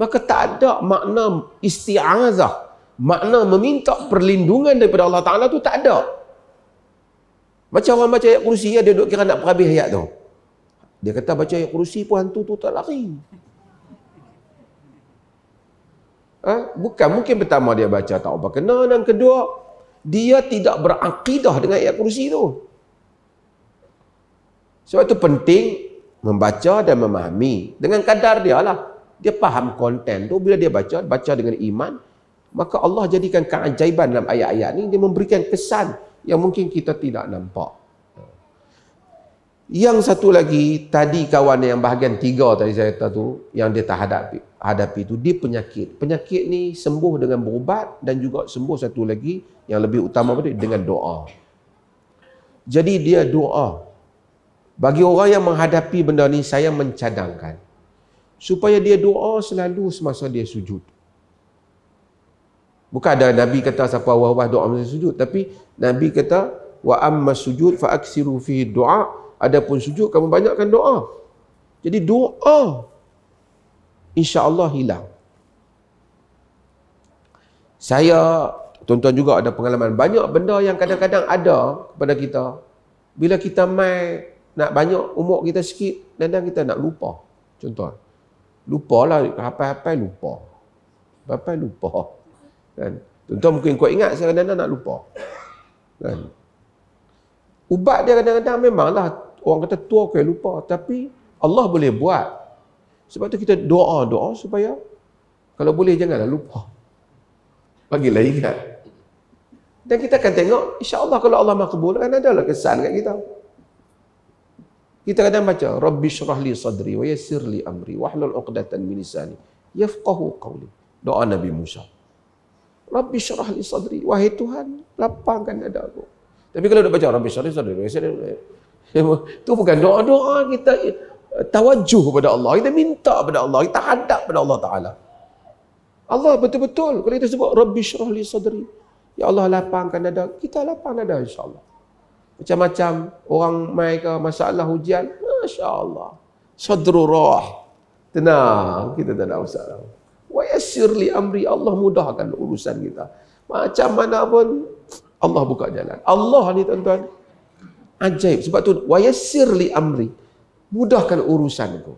Maka tak ada makna isti'azah. Makna meminta perlindungan daripada Allah Ta'ala tu tak ada. Macam orang baca ayat kursi, ya, dia duk kira nak perhabis ayat tu. Dia kata baca ayat kursi pun hantu tu tak lari. Ha? Bukan mungkin pertama dia baca tak apa kena dan kedua dia tidak berakidah dengan ayat kursi itu. Sebab itu penting membaca dan memahami dengan kadar dia lah. Dia faham konten tu bila dia baca, baca dengan iman, maka Allah jadikan keajaiban dalam ayat-ayat ini dia memberikan kesan yang mungkin kita tidak nampak. Yang satu lagi, tadi kawan yang bahagian tiga tadi saya kata tu, yang dia tak hadapi, hadapi tu, dia penyakit. Penyakit ni sembuh dengan berubat dan juga sembuh satu lagi yang lebih utama betul dengan doa. Jadi dia doa. Bagi orang yang menghadapi benda ni, saya mencadangkan. Supaya dia doa selalu semasa dia sujud. Bukan ada Nabi kata siapa wah-wah doa masa sujud. Tapi Nabi kata, wa amma sujud fa aksiru doa Adapun sujud kamu banyakkan doa. Jadi doa insya-Allah hilang. Saya tuan-tuan juga ada pengalaman banyak benda yang kadang-kadang ada kepada kita. Bila kita mai nak banyak umur kita sikit, kadang kadang kita nak lupa. Contoh. lupa lah apa-apa lupa. Apa-apa lupa. Kan? Tuan-tuan mungkin kau ingat saya kadang-kadang nak lupa. Kan? Ubat dia kadang-kadang memanglah orang kata tua kau lupa tapi Allah boleh buat sebab tu kita doa doa supaya kalau boleh janganlah lupa Bagi bagilah ingat dan kita akan tengok insya-Allah kalau Allah makbul kan lah kesan kat kita kita kadang baca rabbi syrah sadri wa yassir li amri wahlul uqdatan min lisani yafqahu qawli doa nabi Musa rabbi syrah sadri wahai tuhan lapangkan dadaku tapi kalau dah baca rabbi syrah sadri wa yassir itu ya, bukan doa-doa kita ya. tawajuh kepada Allah. Kita minta kepada Allah. Kita hadap kepada Allah Ta'ala. Allah betul-betul. Kalau kita sebut, Rabbi syurah li sadri. Ya Allah lapangkan dada. Kita lapang dada insyaAllah. Macam-macam orang mai ke masalah hujan. MasyaAllah. Sadru roh. Tenang. Kita tak nak masalah. Wa yassir li amri. Allah mudahkan urusan kita. Macam mana pun Allah buka jalan. Allah ni tuan-tuan ajaib. Sebab tu wayassir li amri. Mudahkan urusan aku.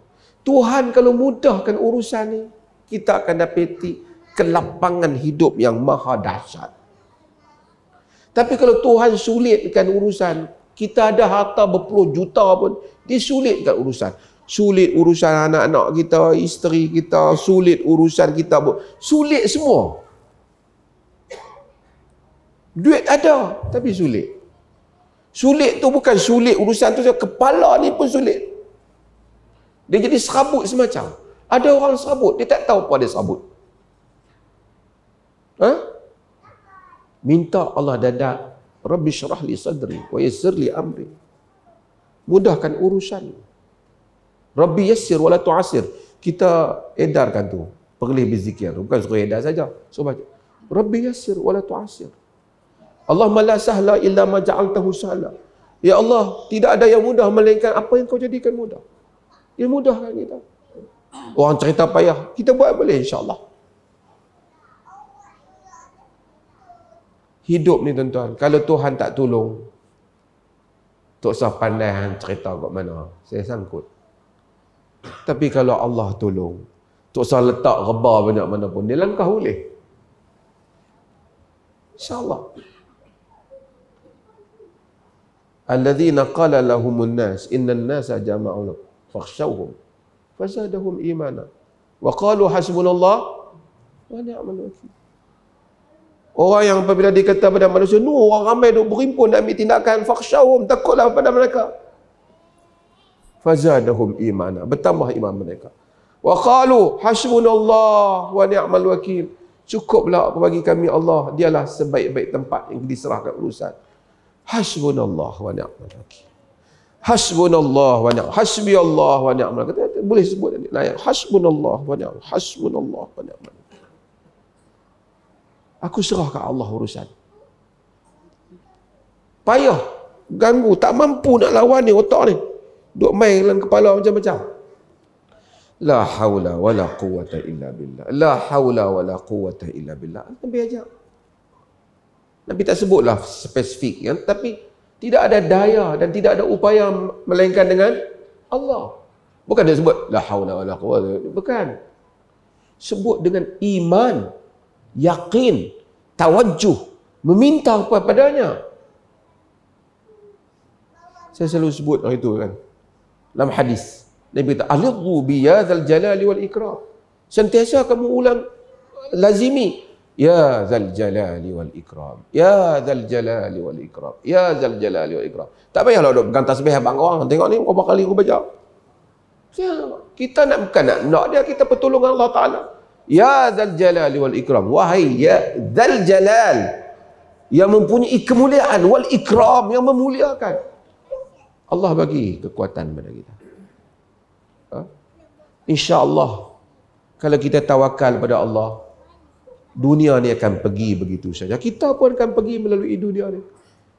Tuhan kalau mudahkan urusan ni, kita akan dapat kelapangan hidup yang maha dahsyat. Tapi kalau Tuhan sulitkan urusan, kita ada harta berpuluh juta pun, dia sulitkan urusan. Sulit urusan anak-anak kita, isteri kita, sulit urusan kita. pun Sulit semua. Duit ada, tapi sulit. Sulit tu bukan sulit urusan tu saja. Kepala ni pun sulit. Dia jadi serabut semacam. Ada orang serabut. Dia tak tahu apa dia serabut. Ha? Minta Allah dadak. Rabbi syrah li sadri. Wa yassir li amri. Mudahkan urusan. Rabbi yassir wala tu'asir. Kita edarkan tu. Perlih berzikir. Bukan suruh edar saja. So Rabbi yassir wala tu'asir. Allah malasahla illa ma ja'altahu sahla. Ya Allah, tidak ada yang mudah melainkan apa yang kau jadikan mudah. Dia mudahkan kita. Orang cerita payah, kita buat boleh insya-Allah. Hidup ni tuan-tuan, kalau Tuhan tak tolong, tak usah pandai cerita kat mana, saya sangkut. Tapi kalau Allah tolong, tak usah letak rebah banyak mana pun, dia langkah boleh. InsyaAllah. Allah alladhina qala lahumun nas innan nasa jama'un fakhshawhum fazadahum imana wa qalu hasbunallah wa ni'mal wakil orang yang apabila dikata pada manusia nu orang ramai duk berhimpun nak ambil tindakan fakhshawhum takutlah pada mereka fazadahum imana bertambah iman mereka wa qalu hasbunallah wa ni'mal wakil cukuplah bagi kami Allah dialah sebaik-baik tempat yang diserahkan urusan Hasbunallahu wa ni'mal wakil. Hasbunallahu wa ni'mal Allah wa ni'mal wakil. Boleh sebut ni. Nah, Hasbunallahu wa ni'mal Hasbunallahu wa ni'mal Aku serahkan Allah urusan. Payah. Ganggu. Tak mampu nak lawan ni otak ni. Duk main dalam kepala macam-macam. La haula wa la quwata illa billah. La haula wa la quwata illa billah. Tapi ajak. Nabi tak sebutlah spesifik kan tapi tidak ada daya dan tidak ada upaya melainkan dengan Allah. Bukan dia sebut la haula wala quwwata bukan. Sebut dengan iman, yakin, tawajjuh, meminta kepadanya. Saya selalu sebut hari itu kan. Dalam hadis Nabi kata alighu bi jalali wal ikram. Sentiasa kamu ulang lazimi Ya Zal يا ذا الجلال والإكرام يا ذا الجلال والإكرام يا ذا الجلال والإكرام tak payahlah duk pegang tasbih abang orang tengok ni berapa kali aku baca kita nak bukan nak nak dia kita pertolong Allah Ta'ala Ya Zal Jalali Wal Ikram Wahai Ya Zal Jalal Yang mempunyai kemuliaan Wal Ikram Yang memuliakan Allah bagi kekuatan pada kita ha? Allah Kalau kita tawakal pada Allah dunia ni akan pergi begitu saja. Kita pun akan pergi melalui dunia ni.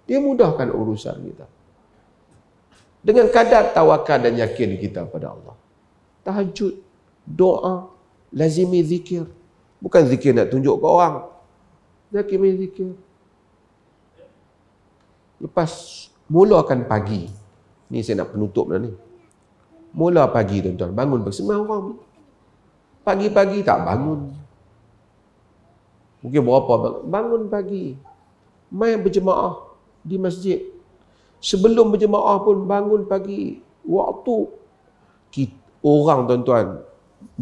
Dia mudahkan urusan kita. Dengan kadar tawakal dan yakin kita pada Allah. Tahajud, doa, lazimi zikir. Bukan zikir nak tunjuk ke orang. Lazimi zikir. Lepas mulakan pagi. Ni saya nak penutup dah ni. Mula pagi tuan-tuan. Bangun bersama orang. Pagi-pagi tak bangun. Mungkin berapa bangun pagi. Main berjemaah di masjid. Sebelum berjemaah pun bangun pagi waktu kita, orang tuan-tuan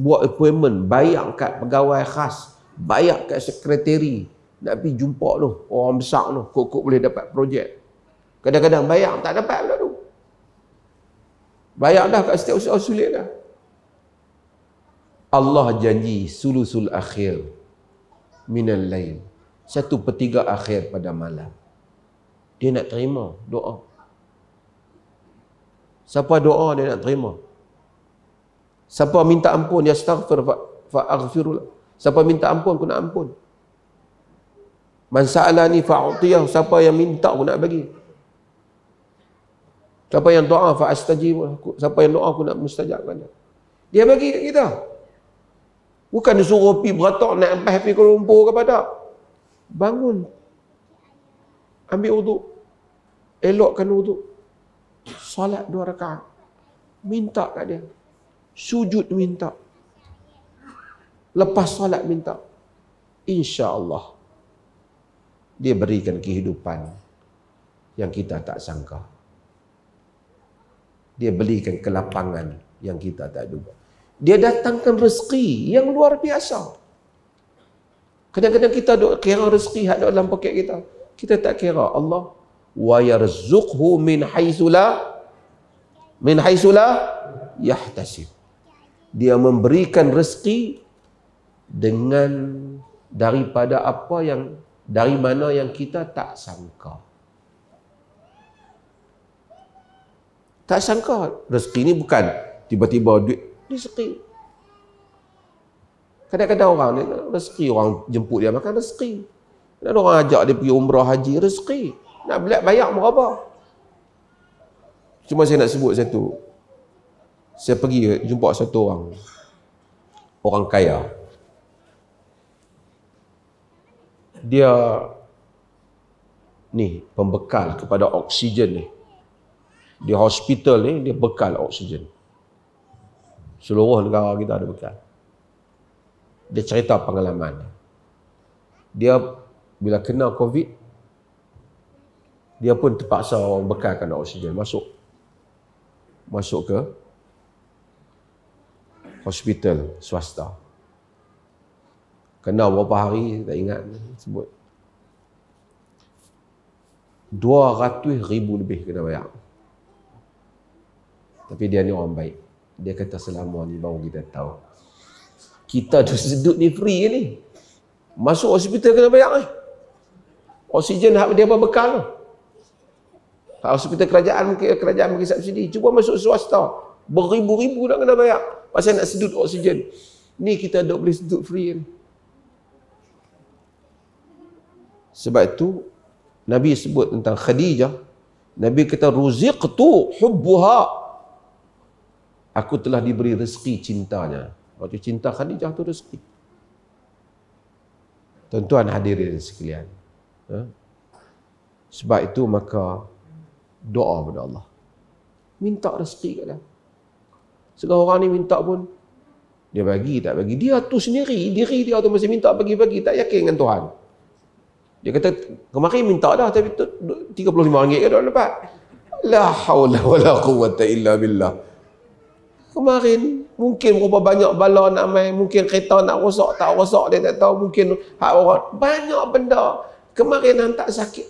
buat appointment bayar kat pegawai khas, bayar kat sekretari nak pergi jumpa tu orang besar tu kok-kok boleh dapat projek. Kadang-kadang bayar tak dapat pula tu. Bayar dah kat setiap usaha sulit dah. Allah janji sulusul akhir minal lain. Satu pertiga akhir pada malam. Dia nak terima doa. Siapa doa dia nak terima? Siapa minta ampun, dia astaghfir fa'aghfirullah. Siapa minta ampun, aku nak ampun. Man sa'ala ni fa'utiyah. Siapa yang minta, aku nak bagi. Siapa yang doa, fa'astajibullah. Siapa yang doa, aku nak mustajabkan. Dia bagi kita. Bukan disuruh pergi beratak naik empat pergi Kuala Lumpur ke padak. Bangun. Ambil uduk. Elokkan uduk. Salat dua rakaat. Minta kat dia. Sujud minta. Lepas salat minta. Insya Allah. Dia berikan kehidupan yang kita tak sangka. Dia berikan kelapangan yang kita tak duga. Dia datangkan rezeki yang luar biasa. Kadang-kadang kita duk kira rezeki ada dalam poket kita. Kita tak kira Allah wa yarzuqhu min haitsula min haitsula yahtasib. Dia memberikan rezeki dengan daripada apa yang dari mana yang kita tak sangka. Tak sangka rezeki ini bukan tiba-tiba duit rezeki. Kadang-kadang orang ni rezeki orang jemput dia makan rezeki. Ada orang ajak dia pergi umrah haji rezeki. Nak belak bayar berapa? Cuma saya nak sebut satu. Saya pergi jumpa satu orang. Orang kaya. Dia ni pembekal kepada oksigen ni. Di hospital ni dia bekal oksigen. Seluruh negara kita ada bekal. Dia cerita pengalaman dia. Dia bila kena COVID, dia pun terpaksa orang bekalkan oksigen masuk. Masuk ke hospital swasta. Kena berapa hari, tak ingat sebut. 200 ribu lebih kena bayar. Tapi dia ni orang baik dia kata selama ni baru kita tahu kita tu sedut ni free ni masuk hospital kena bayar eh oksigen hak dia bekal tu kalau hospital kerajaan mungkin kerajaan bagi subsidi cuba masuk swasta beribu-ribu nak kena bayar pasal nak sedut oksigen ni kita dok boleh sedut free ni sebab tu Nabi sebut tentang Khadijah Nabi kata ruziqtu hubbuha aku telah diberi rezeki cintanya. Waktu cinta Khadijah tu rezeki. Tuan-tuan hadirin sekalian. Ha? Sebab itu maka doa kepada Allah. Minta rezeki kat dia. Sekarang orang ni minta pun dia bagi tak bagi. Dia tu sendiri, diri dia tu masih minta bagi-bagi. Tak yakin dengan Tuhan. Dia kata, kemarin minta dah tapi tu, 35 ringgit ke dah dapat. La hawla wala la illa billah. Kemarin mungkin berapa banyak bala nak main, mungkin kereta nak rosak, tak rosak dia tak tahu, mungkin hak orang. Banyak benda. Kemarin tak sakit.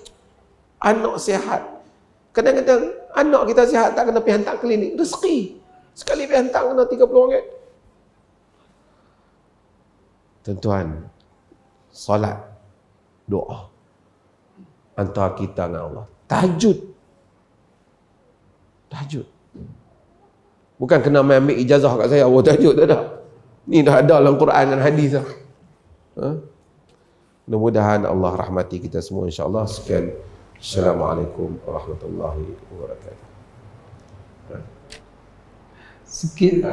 Anak sihat. Kadang-kadang anak kita sihat tak kena pergi hantar klinik. Rezeki. Sekali pergi hantar kena 30 ringgit. Tentuan, solat, doa. Antara kita dengan Allah. Tajud. Tajud. Bukan kena main ambil ijazah kat saya Allah tajuk tak ada. Ni dah ada dalam Quran dan hadis dah. Ha? Mudah-mudahan Allah rahmati kita semua Insyaallah Sekian. Assalamualaikum warahmatullahi wabarakatuh. Ha? Sikit ha,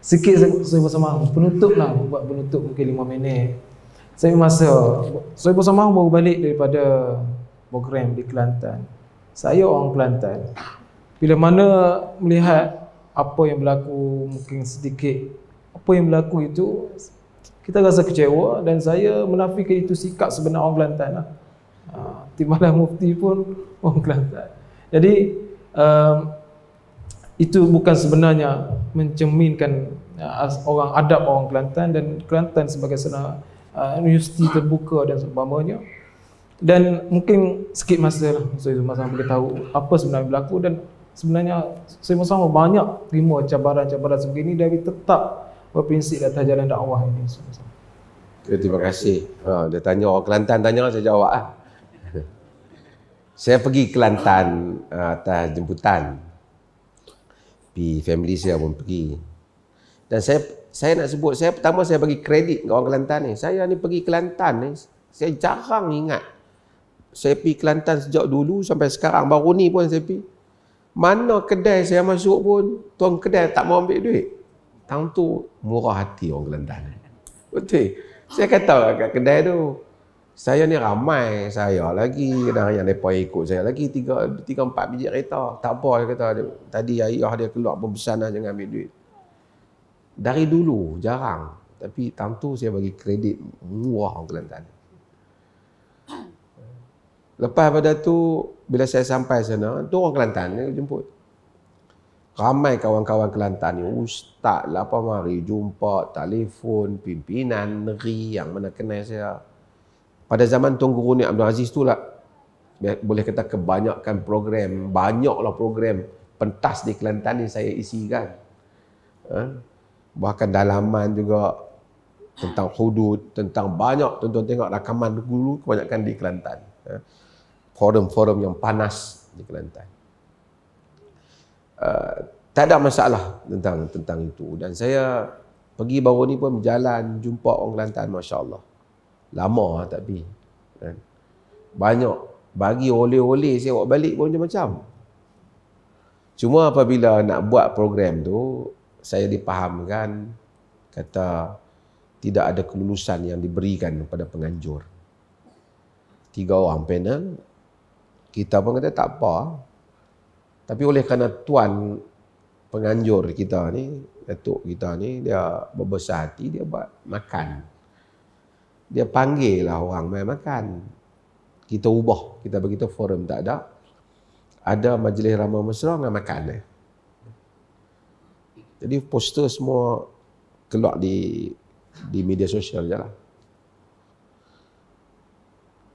Sikit saya pun sama penutup lah buat penutup mungkin lima minit. Saya masa saya pun sama baru balik daripada program di Kelantan. Saya orang Kelantan bila mana melihat apa yang berlaku mungkin sedikit apa yang berlaku itu kita rasa kecewa dan saya menafikan itu sikap sebenar orang Kelantan lah. Ha, Timbalan Mufti pun orang Kelantan. Jadi um, itu bukan sebenarnya mencerminkan uh, orang adab orang Kelantan dan Kelantan sebagai sana uh, universiti terbuka dan sebagainya. Dan mungkin sikit masa lah, so, masa boleh tahu apa sebenarnya berlaku dan sebenarnya saya sama banyak terima cabaran-cabaran sebegini dari tetap berprinsip dan jalan dakwah ini semua. terima kasih. Ha, dia tanya orang Kelantan, tanya lah saya jawab. Ha. Saya pergi Kelantan ah, atas jemputan. Di family saya pun pergi. Dan saya saya nak sebut, saya pertama saya bagi kredit ke orang Kelantan ni. Saya ni pergi Kelantan ni, saya jarang ingat. Saya pergi Kelantan sejak dulu sampai sekarang. Baru ni pun saya pergi. Mana kedai saya masuk pun, tuan kedai tak mau ambil duit. Tang tu murah hati orang Kelantan. Betul. Saya kata lah kat kedai tu, saya ni ramai saya lagi, ada yang lepas ikut saya lagi, tiga, tiga empat biji kereta. Tak apa, dia kata. Tadi ayah dia keluar pun pesan lah jangan ambil duit. Dari dulu, jarang. Tapi tang tu saya bagi kredit murah orang Kelantan. Lepas pada tu bila saya sampai sana, tu orang Kelantan dia jemput. Ramai kawan-kawan Kelantan ni, ustaz lah apa mari jumpa, telefon, pimpinan negeri yang mana kenal saya. Pada zaman Tuan Guru ni Abdul Aziz tu lah, boleh kata kebanyakan program, banyaklah program pentas di Kelantan ni saya isi kan. Ha? Bahkan dalaman juga tentang hudud, tentang banyak tuan-tuan tengok rakaman dulu kebanyakan di Kelantan. Ha? forum-forum yang panas di Kelantan. Uh, tak ada masalah tentang tentang itu dan saya pergi baru ni pun berjalan jumpa orang Kelantan masya-Allah. Lama lah tak pergi. Kan? Banyak bagi oleh-oleh saya bawa balik pun macam-macam. Cuma apabila nak buat program tu, saya dipahamkan kata tidak ada kelulusan yang diberikan kepada penganjur. Tiga orang panel, kita pun kata tak apa tapi oleh kerana tuan penganjur kita ni datuk kita ni dia berbesar hati dia buat makan dia panggil lah orang main makan kita ubah kita bagi forum tak ada ada majlis ramah mesra dengan makan eh. jadi poster semua keluar di di media sosial je lah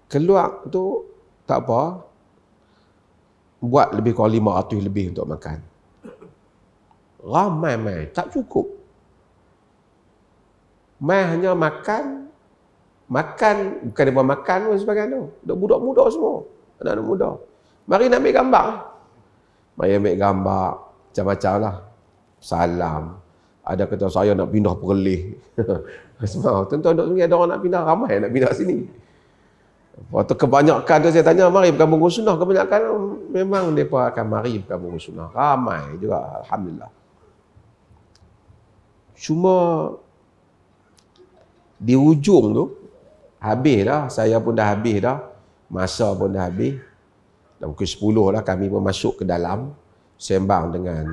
keluar tu tak apa buat lebih kurang 500 lebih untuk makan. Ramai mai, tak cukup. Mai hanya makan makan bukan dia makan pun sebagainya. Budak budak muda semua. Anak anak muda. Mari nak ambil gambar. Mari ambil gambar macam-macam lah. Salam. Ada kata saya nak pindah perlih. semua tuan-tuan duk ada orang nak pindah ramai nak pindah sini. Waktu kebanyakan tu saya tanya mari bukan mengusnah kebanyakan memang mereka akan mari ke Kampung Sunnah. Ramai juga, Alhamdulillah. Cuma di ujung tu, habis dah, saya pun dah habis dah, masa pun dah habis. Dah pukul 10 lah kami pun masuk ke dalam, sembang dengan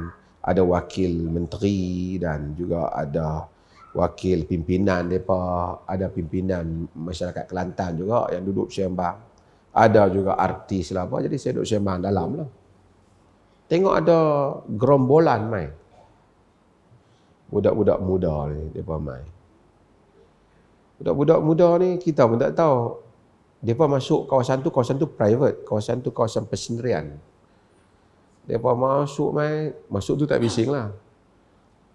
ada wakil menteri dan juga ada wakil pimpinan mereka, ada pimpinan masyarakat Kelantan juga yang duduk sembang ada juga artis lah apa jadi saya duduk semah dalam lah tengok ada gerombolan mai budak-budak muda ni depa mai budak-budak muda ni kita pun tak tahu depa masuk kawasan tu kawasan tu private kawasan tu kawasan persendirian depa masuk mai masuk tu tak bising lah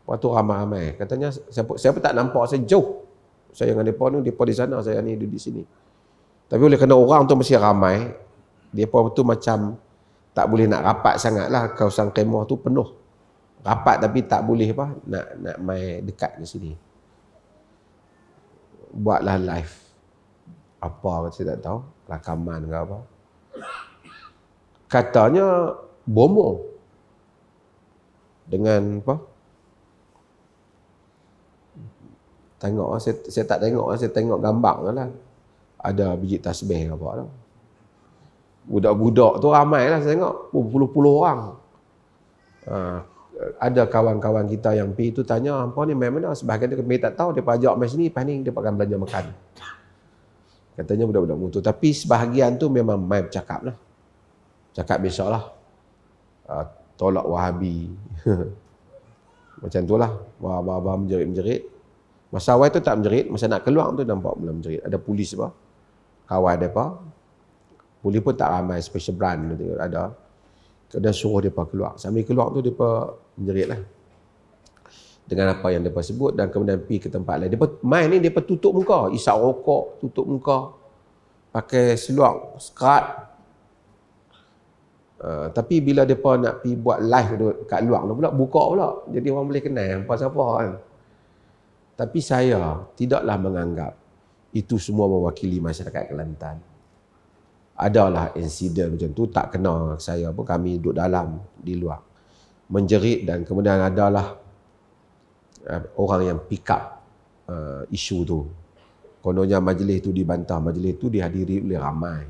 waktu ramai-ramai katanya siapa siapa tak nampak saya jauh saya dengan depa ni depa di sana saya ni duduk di sini tapi oleh kerana orang tu mesti ramai, dia pun tu macam tak boleh nak rapat sangatlah kawasan kemah tu penuh. Rapat tapi tak boleh apa nak nak mai dekat ke sini. Buatlah live. Apa kata saya tak tahu, rakaman ke apa. Katanya bomo dengan apa? Tengok saya, saya tak tengok saya tengok gambar lah ada biji tasbih ke apa tu. Budak-budak tu ramai lah saya tengok. Oh, puluh-puluh orang. Ha, ada kawan-kawan kita yang pergi tu tanya, apa ni main mana? Sebahagian dia, kami tak tahu. Dia pajak main sini, lepas dia akan belanja makan. Katanya budak-budak mutu. Tapi sebahagian tu memang main bercakap lah. Cakap biasa lah. Ha, tolak wahabi. Macam tu lah. Abang-abang menjerit-menjerit. Masa awal tu tak menjerit. Masa nak keluar tu nampak belum menjerit. Ada polis apa kawan mereka. Polis pun tak ramai, special brand tu ada. Dia suruh mereka keluar. Sambil keluar tu, mereka menjerit lah. Dengan apa yang mereka sebut dan kemudian pergi ke tempat lain. Mereka main ni, mereka tutup muka. Isak rokok, tutup muka. Pakai seluar, skrat. Uh, tapi bila mereka nak pergi buat live tu, kat luar tu pula, buka pula. Jadi orang boleh kenal apa siapa kan. Tapi saya tidaklah menganggap itu semua mewakili masyarakat Kelantan. Adalah insiden macam tu tak kenal saya pun kami duduk dalam di luar. Menjerit dan kemudian adalah uh, orang yang pick up uh, isu tu. Kononnya majlis tu dibantah, majlis tu dihadiri oleh ramai.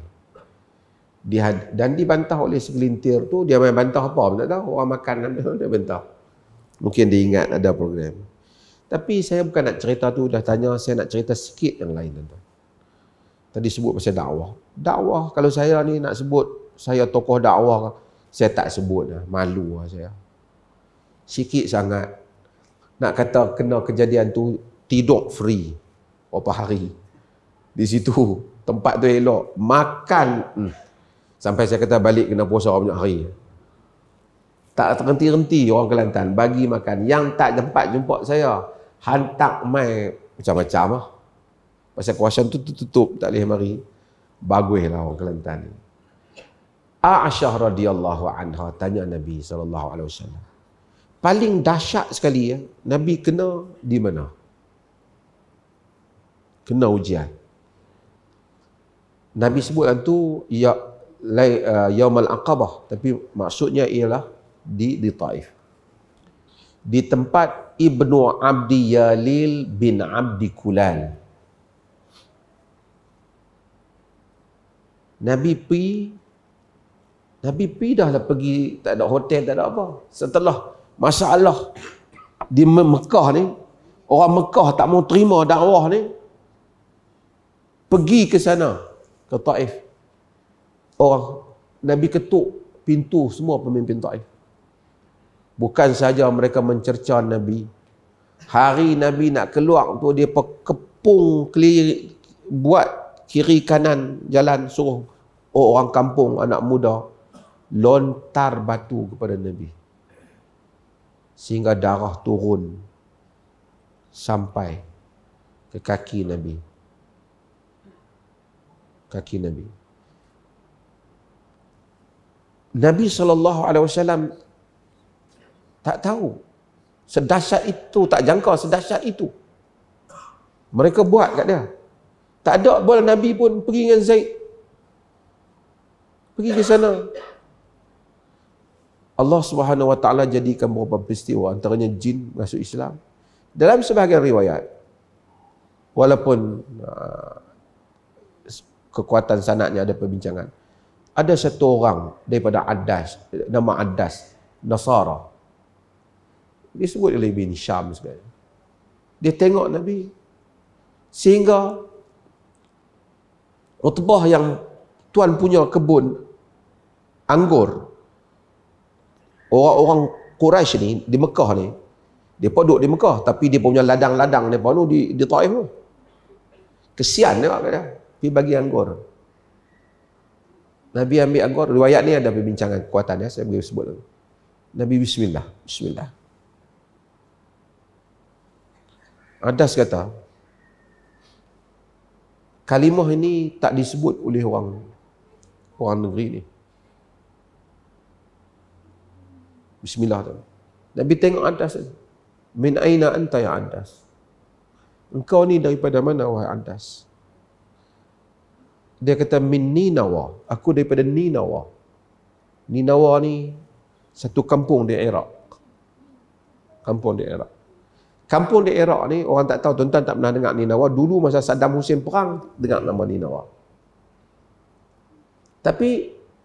Dihad, dan dibantah oleh segelintir tu, dia main bantah apa? Tak tahu, orang makan dia bantah. Mungkin dia ingat ada program. Tapi saya bukan nak cerita tu dah tanya, saya nak cerita sikit yang lain tuan-tuan. Tadi sebut pasal dakwah. Dakwah kalau saya ni nak sebut saya tokoh dakwah saya tak sebut lah. Malu lah saya. Sikit sangat. Nak kata kena kejadian tu tidur free. Berapa hari. Di situ tempat tu elok. Makan. Hmm. Sampai saya kata balik kena puasa banyak hari. Tak terhenti-henti orang Kelantan. Bagi makan. Yang tak tempat jumpa saya hantar mai macam-macam lah. Pasal kawasan tu tutup, tak boleh mari. Baguslah lah orang Kelantan ni. Aisyah radhiyallahu anha tanya Nabi saw. Paling dahsyat sekali ya, Nabi kena di mana? Kena ujian. Nabi sebut tu ya la uh, yaumul aqabah tapi maksudnya ialah di di Taif. Di tempat Ibnu Abdi Yalil bin Abdi Kulal. Nabi pi Nabi pi dah lah pergi tak ada hotel tak ada apa. Setelah masalah di Mekah ni orang Mekah tak mau terima dakwah ni pergi ke sana ke Taif. Orang Nabi ketuk pintu semua pemimpin Taif. Bukan saja mereka mencerca Nabi. Hari Nabi nak keluar tu dia kepung kiri buat kiri kanan jalan suruh oh, orang kampung anak muda lontar batu kepada Nabi. Sehingga darah turun sampai ke kaki Nabi. Kaki Nabi. Nabi sallallahu alaihi wasallam tak tahu. sedasyat itu, tak jangka sedasyat itu. Mereka buat kat dia. Tak ada bola Nabi pun pergi dengan Zaid. Pergi ke sana. Allah Subhanahu Wa Taala jadikan beberapa peristiwa antaranya jin masuk Islam. Dalam sebahagian riwayat walaupun uh, kekuatan sanaknya ada perbincangan. Ada satu orang daripada Adas, nama Adas, Nasara. Dia sebut oleh bin Syam sebenarnya. Dia tengok Nabi. Sehingga rutbah yang tuan punya kebun anggur. Orang-orang Quraisy ni di Mekah ni, dia pun duduk di Mekah tapi dia punya ladang-ladang depa tu di di Taif tu. Kesian dia kata. Pi bagi anggur. Nabi ambil anggur. Riwayat ni ada perbincangan kekuatan ya. Saya boleh sebut. Nabi bismillah. Bismillah. Adas kata, kalimah ini tak disebut oleh orang orang negeri ni. Bismillah tu. Nabi tengok Adas ni. Min aina anta ya Adas? Engkau ni daripada mana wahai Adas? Dia kata min Ninawa. Aku daripada Ninawa. Ninawa ni satu kampung di Iraq. Kampung di Iraq. Kampung di Iraq ni orang tak tahu tuan-tuan tak pernah dengar Ninawa dulu masa Saddam Hussein perang dengar nama Ninawa. Tapi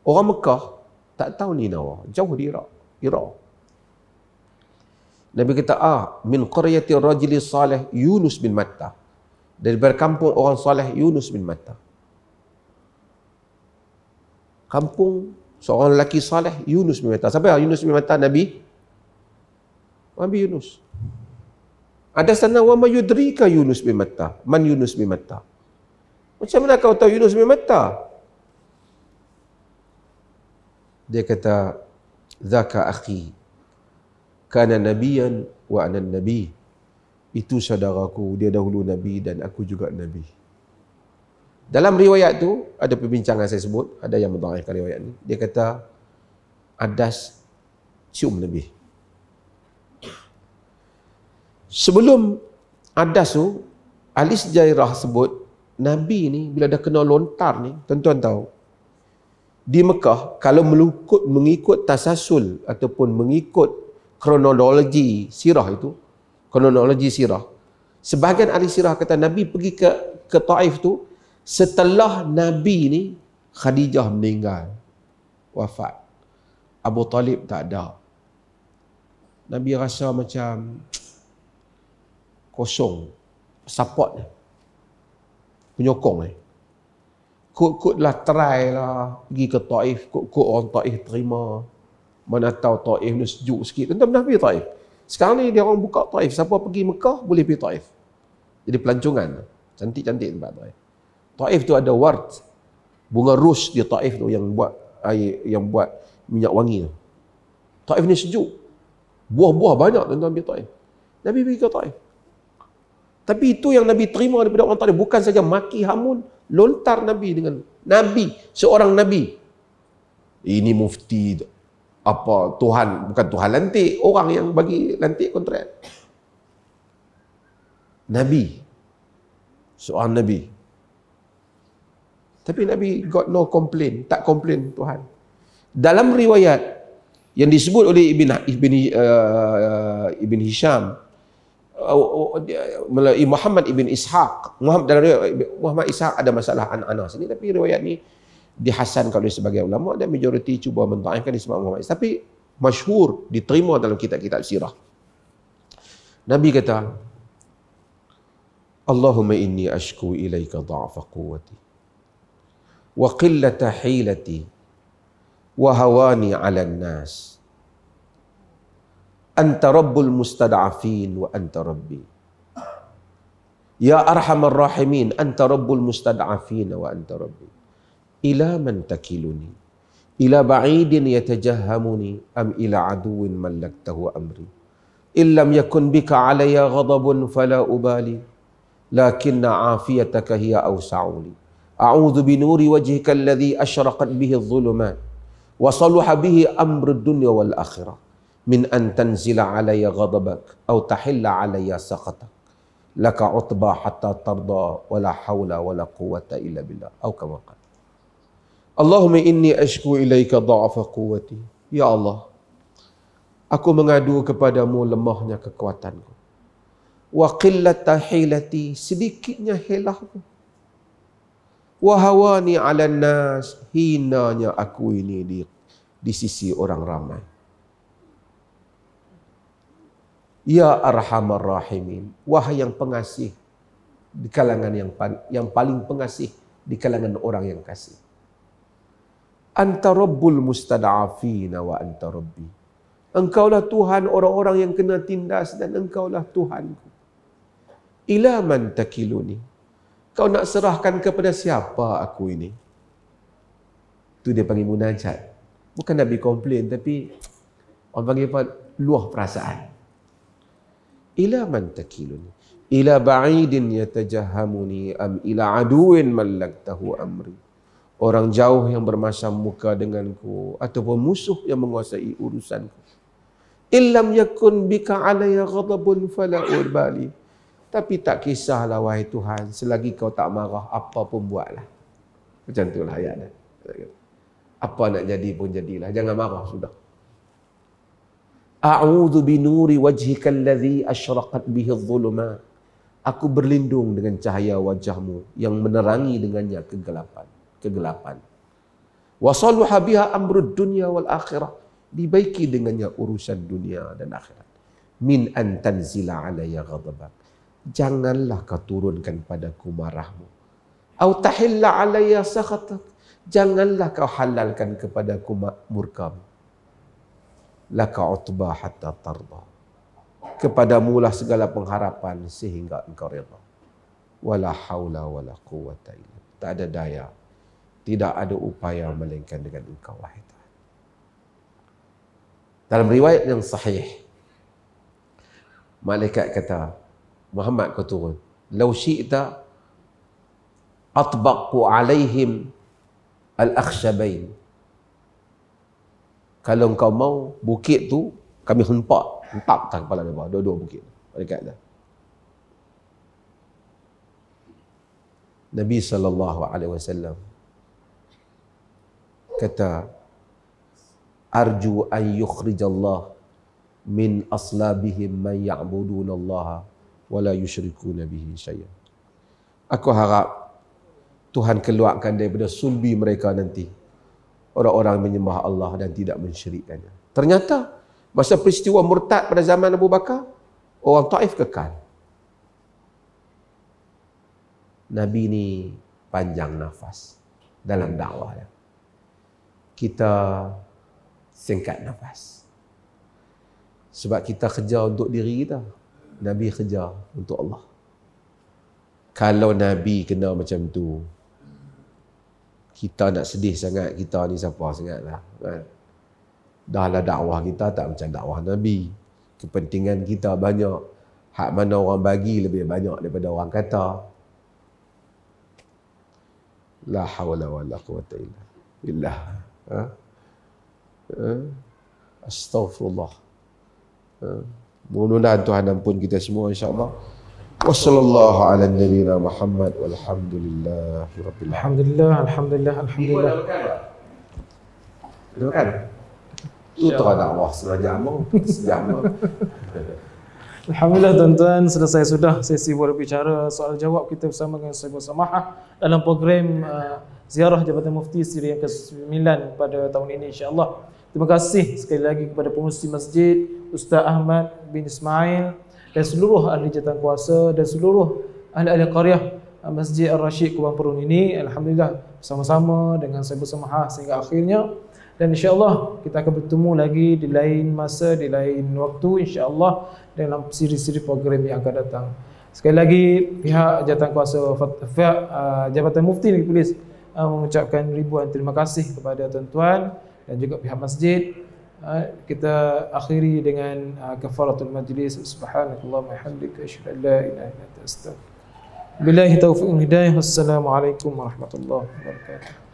orang Mekah tak tahu Ninawa, jauh di Iraq, Iraq. Nabi kata, "Ah, min qaryati rajuli salih Yunus bin Matta." Dari berkampung orang salih Yunus bin Matta. Kampung seorang lelaki salih Yunus bin Matta. Siapa Yunus bin Matta? Nabi Nabi Yunus. Ada sana wa mayudrika Yunus bin Matta. Man Yunus bin Matta. Macam mana kau tahu Yunus bin Matta? Dia kata, Zaka akhi, kana nabiyan wa anan nabi. Itu saudaraku, dia dahulu nabi dan aku juga nabi. Dalam riwayat tu ada perbincangan saya sebut, ada yang mendaifkan riwayat ni. Dia kata, Adas cium lebih. Sebelum ada tu Ali sejarah sebut Nabi ni bila dah kena lontar ni Tuan-tuan tahu Di Mekah kalau melukut, mengikut tasasul Ataupun mengikut kronologi sirah itu Kronologi sirah Sebahagian ahli sirah kata Nabi pergi ke, ke Taif tu Setelah Nabi ni Khadijah meninggal Wafat Abu Talib tak ada Nabi rasa macam kosong support penyokong eh kot-kot lah try lah pergi ke Taif kot-kot orang Taif terima mana tahu Taif ni sejuk sikit tentu pernah pergi Taif sekarang ni dia orang buka Taif siapa pergi Mekah boleh pergi Taif jadi pelancongan cantik-cantik tempat Taif Taif tu ada wart bunga rus di Taif tu yang buat air yang buat minyak wangi tu Taif ni sejuk buah-buah banyak tentu pergi Taif Nabi pergi ke Taif tapi itu yang Nabi terima daripada orang tadi. Bukan saja maki hamun. Lontar Nabi dengan Nabi. Seorang Nabi. Ini mufti. Apa Tuhan. Bukan Tuhan lantik. Orang yang bagi lantik kontrak. Nabi. Seorang Nabi. Tapi Nabi got no complain. Tak complain Tuhan. Dalam riwayat yang disebut oleh Ibn, Ibn, uh, Ibn Hisham melalui eh, Muhammad ibn Ishaq. Muhammad dalam eh, Muhammad Ishaq ada masalah anak-anak sini, tapi riwayat ni dihasan kalau sebagai ulama dan majoriti cuba mentaifkan disebab Muhammad tapi masyhur diterima dalam kitab-kitab sirah. Nabi kata Allahumma inni ashku ilaika da'fa quwwati wa qillata hilati wa hawani 'ala an-nas. أنت رب المستضعفين وأنت ربي يا أرحم الراحمين أنت رب المستضعفين وأنت ربي إلى من تكلني إلى بعيد يتجهمني أم إلى عدو ملكته أمري إن لم يكن بك علي غضب فلا أبالي لكن عافيتك هي أوسع لي أعوذ بنور وجهك الذي أشرقت به الظلمات وصلح به أمر الدنيا والآخره من أن تنزل علي غضبك أو تحل علي سخطك لك عطبة حتى ترضى ولا حول ولا قوة إلا بالله أو كما قال اللهم إني أشكو إليك ضعف قوتي يا الله aku mengadu kepadamu lemahnya kekuatanku wa qillata hilati sedikitnya helahku wa hawani ala nas hinanya aku ini di di sisi orang ramai Ya Arhamar Rahimin, wahai yang pengasih di kalangan yang yang paling pengasih di kalangan orang yang kasih. Anta Rabbul Mustada'afina wa anta Rabbi. Engkaulah Tuhan orang-orang yang kena tindas dan engkaulah Tuhanku. Ila man takiluni. Kau nak serahkan kepada siapa aku ini? Itu dia panggil munajat. Bukan Nabi komplain tapi orang panggil apa? Luah perasaan ila man takiluni ila ba'idin yatajahhamuni am ila aduwin mallaktahu amri orang jauh yang bermasam muka denganku ataupun musuh yang menguasai urusanku illam yakun bika alayya ghadabun fala urbali tapi tak kisahlah wahai Tuhan selagi kau tak marah apa pun buatlah macam itulah ayat dia apa nak jadi pun jadilah jangan marah sudah A'udhu Nuri wajhikal alladhi asyraqat bihi dhulumat. Aku berlindung dengan cahaya wajahmu yang menerangi dengannya kegelapan. Kegelapan. Wasallu habiha amrud dunya wal akhirah. Dibaiki dengannya urusan dunia dan akhirat. Min an tanzila alayya ghadabak. Janganlah kau turunkan padaku marahmu. Au tahilla alayya sakhatak. Janganlah kau halalkan kepadaku murkamu laka utba hatta tarda kepadamu lah segala pengharapan sehingga engkau redha wala haula wala quwata illa tak ada daya tidak ada upaya melainkan dengan engkau wahai Tuhan dalam riwayat yang sahih malaikat kata Muhammad kau turun law syi'ta atbaqu alaihim al-akhshabain kalau engkau mau bukit tu kami hempak hempak tak kepala dia dua-dua bukit mereka. dah Nabi saw kata arju an yukhrij Allah min aslabihim man ya'budun Allah wa la yushrikuna bihi shay'a aku harap Tuhan keluarkan daripada sulbi mereka nanti orang-orang menyembah Allah dan tidak mensyirikkannya. Ternyata masa peristiwa murtad pada zaman Abu Bakar, orang Taif kekal. Nabi ni panjang nafas dalam dakwah dia. Kita singkat nafas. Sebab kita kerja untuk diri kita. Nabi kerja untuk Allah. Kalau Nabi kena macam tu, kita nak sedih sangat kita ni siapa sangat lah kan? dah lah dakwah kita tak macam dakwah Nabi kepentingan kita banyak hak mana orang bagi lebih banyak daripada orang kata la hawla wa la quwata illa billah ha? ha? astaghfirullah ha? mohonlah Tuhan ampun kita semua insyaAllah وصلى الله على نبينا محمد والحمد لله رب العالمين الحمد لله الحمد لله الحمد لله Alhamdulillah tuan-tuan selesai sudah sesi berbicara soal jawab kita bersama dengan Ustaz Samaha dalam program uh, ziarah Jabatan Mufti siri yang ke-9 pada tahun ini insya-Allah. Terima kasih sekali lagi kepada pengurusi masjid Ustaz Ahmad bin Ismail dan seluruh ahli jatuh kuasa dan seluruh ahli-ahli qariah ah, Masjid Al-Rashid Kubang Perun ini Alhamdulillah sama-sama dengan saya bersama sehingga akhirnya dan insyaAllah kita akan bertemu lagi di lain masa, di lain waktu insyaAllah dalam siri-siri program yang akan datang. Sekali lagi pihak jatuh kuasa pihak, uh, Jabatan Mufti Negeri Polis uh, mengucapkan ribuan terima kasih kepada tuan-tuan dan juga pihak masjid Ah, kita akhiri dengan ah, kafaratul majlis subhanakallah hamdik asyhadu an la ilaha illa anta astaghfiruka billahi taufiq wal hidayah assalamu alaikum warahmatullahi wabarakatuh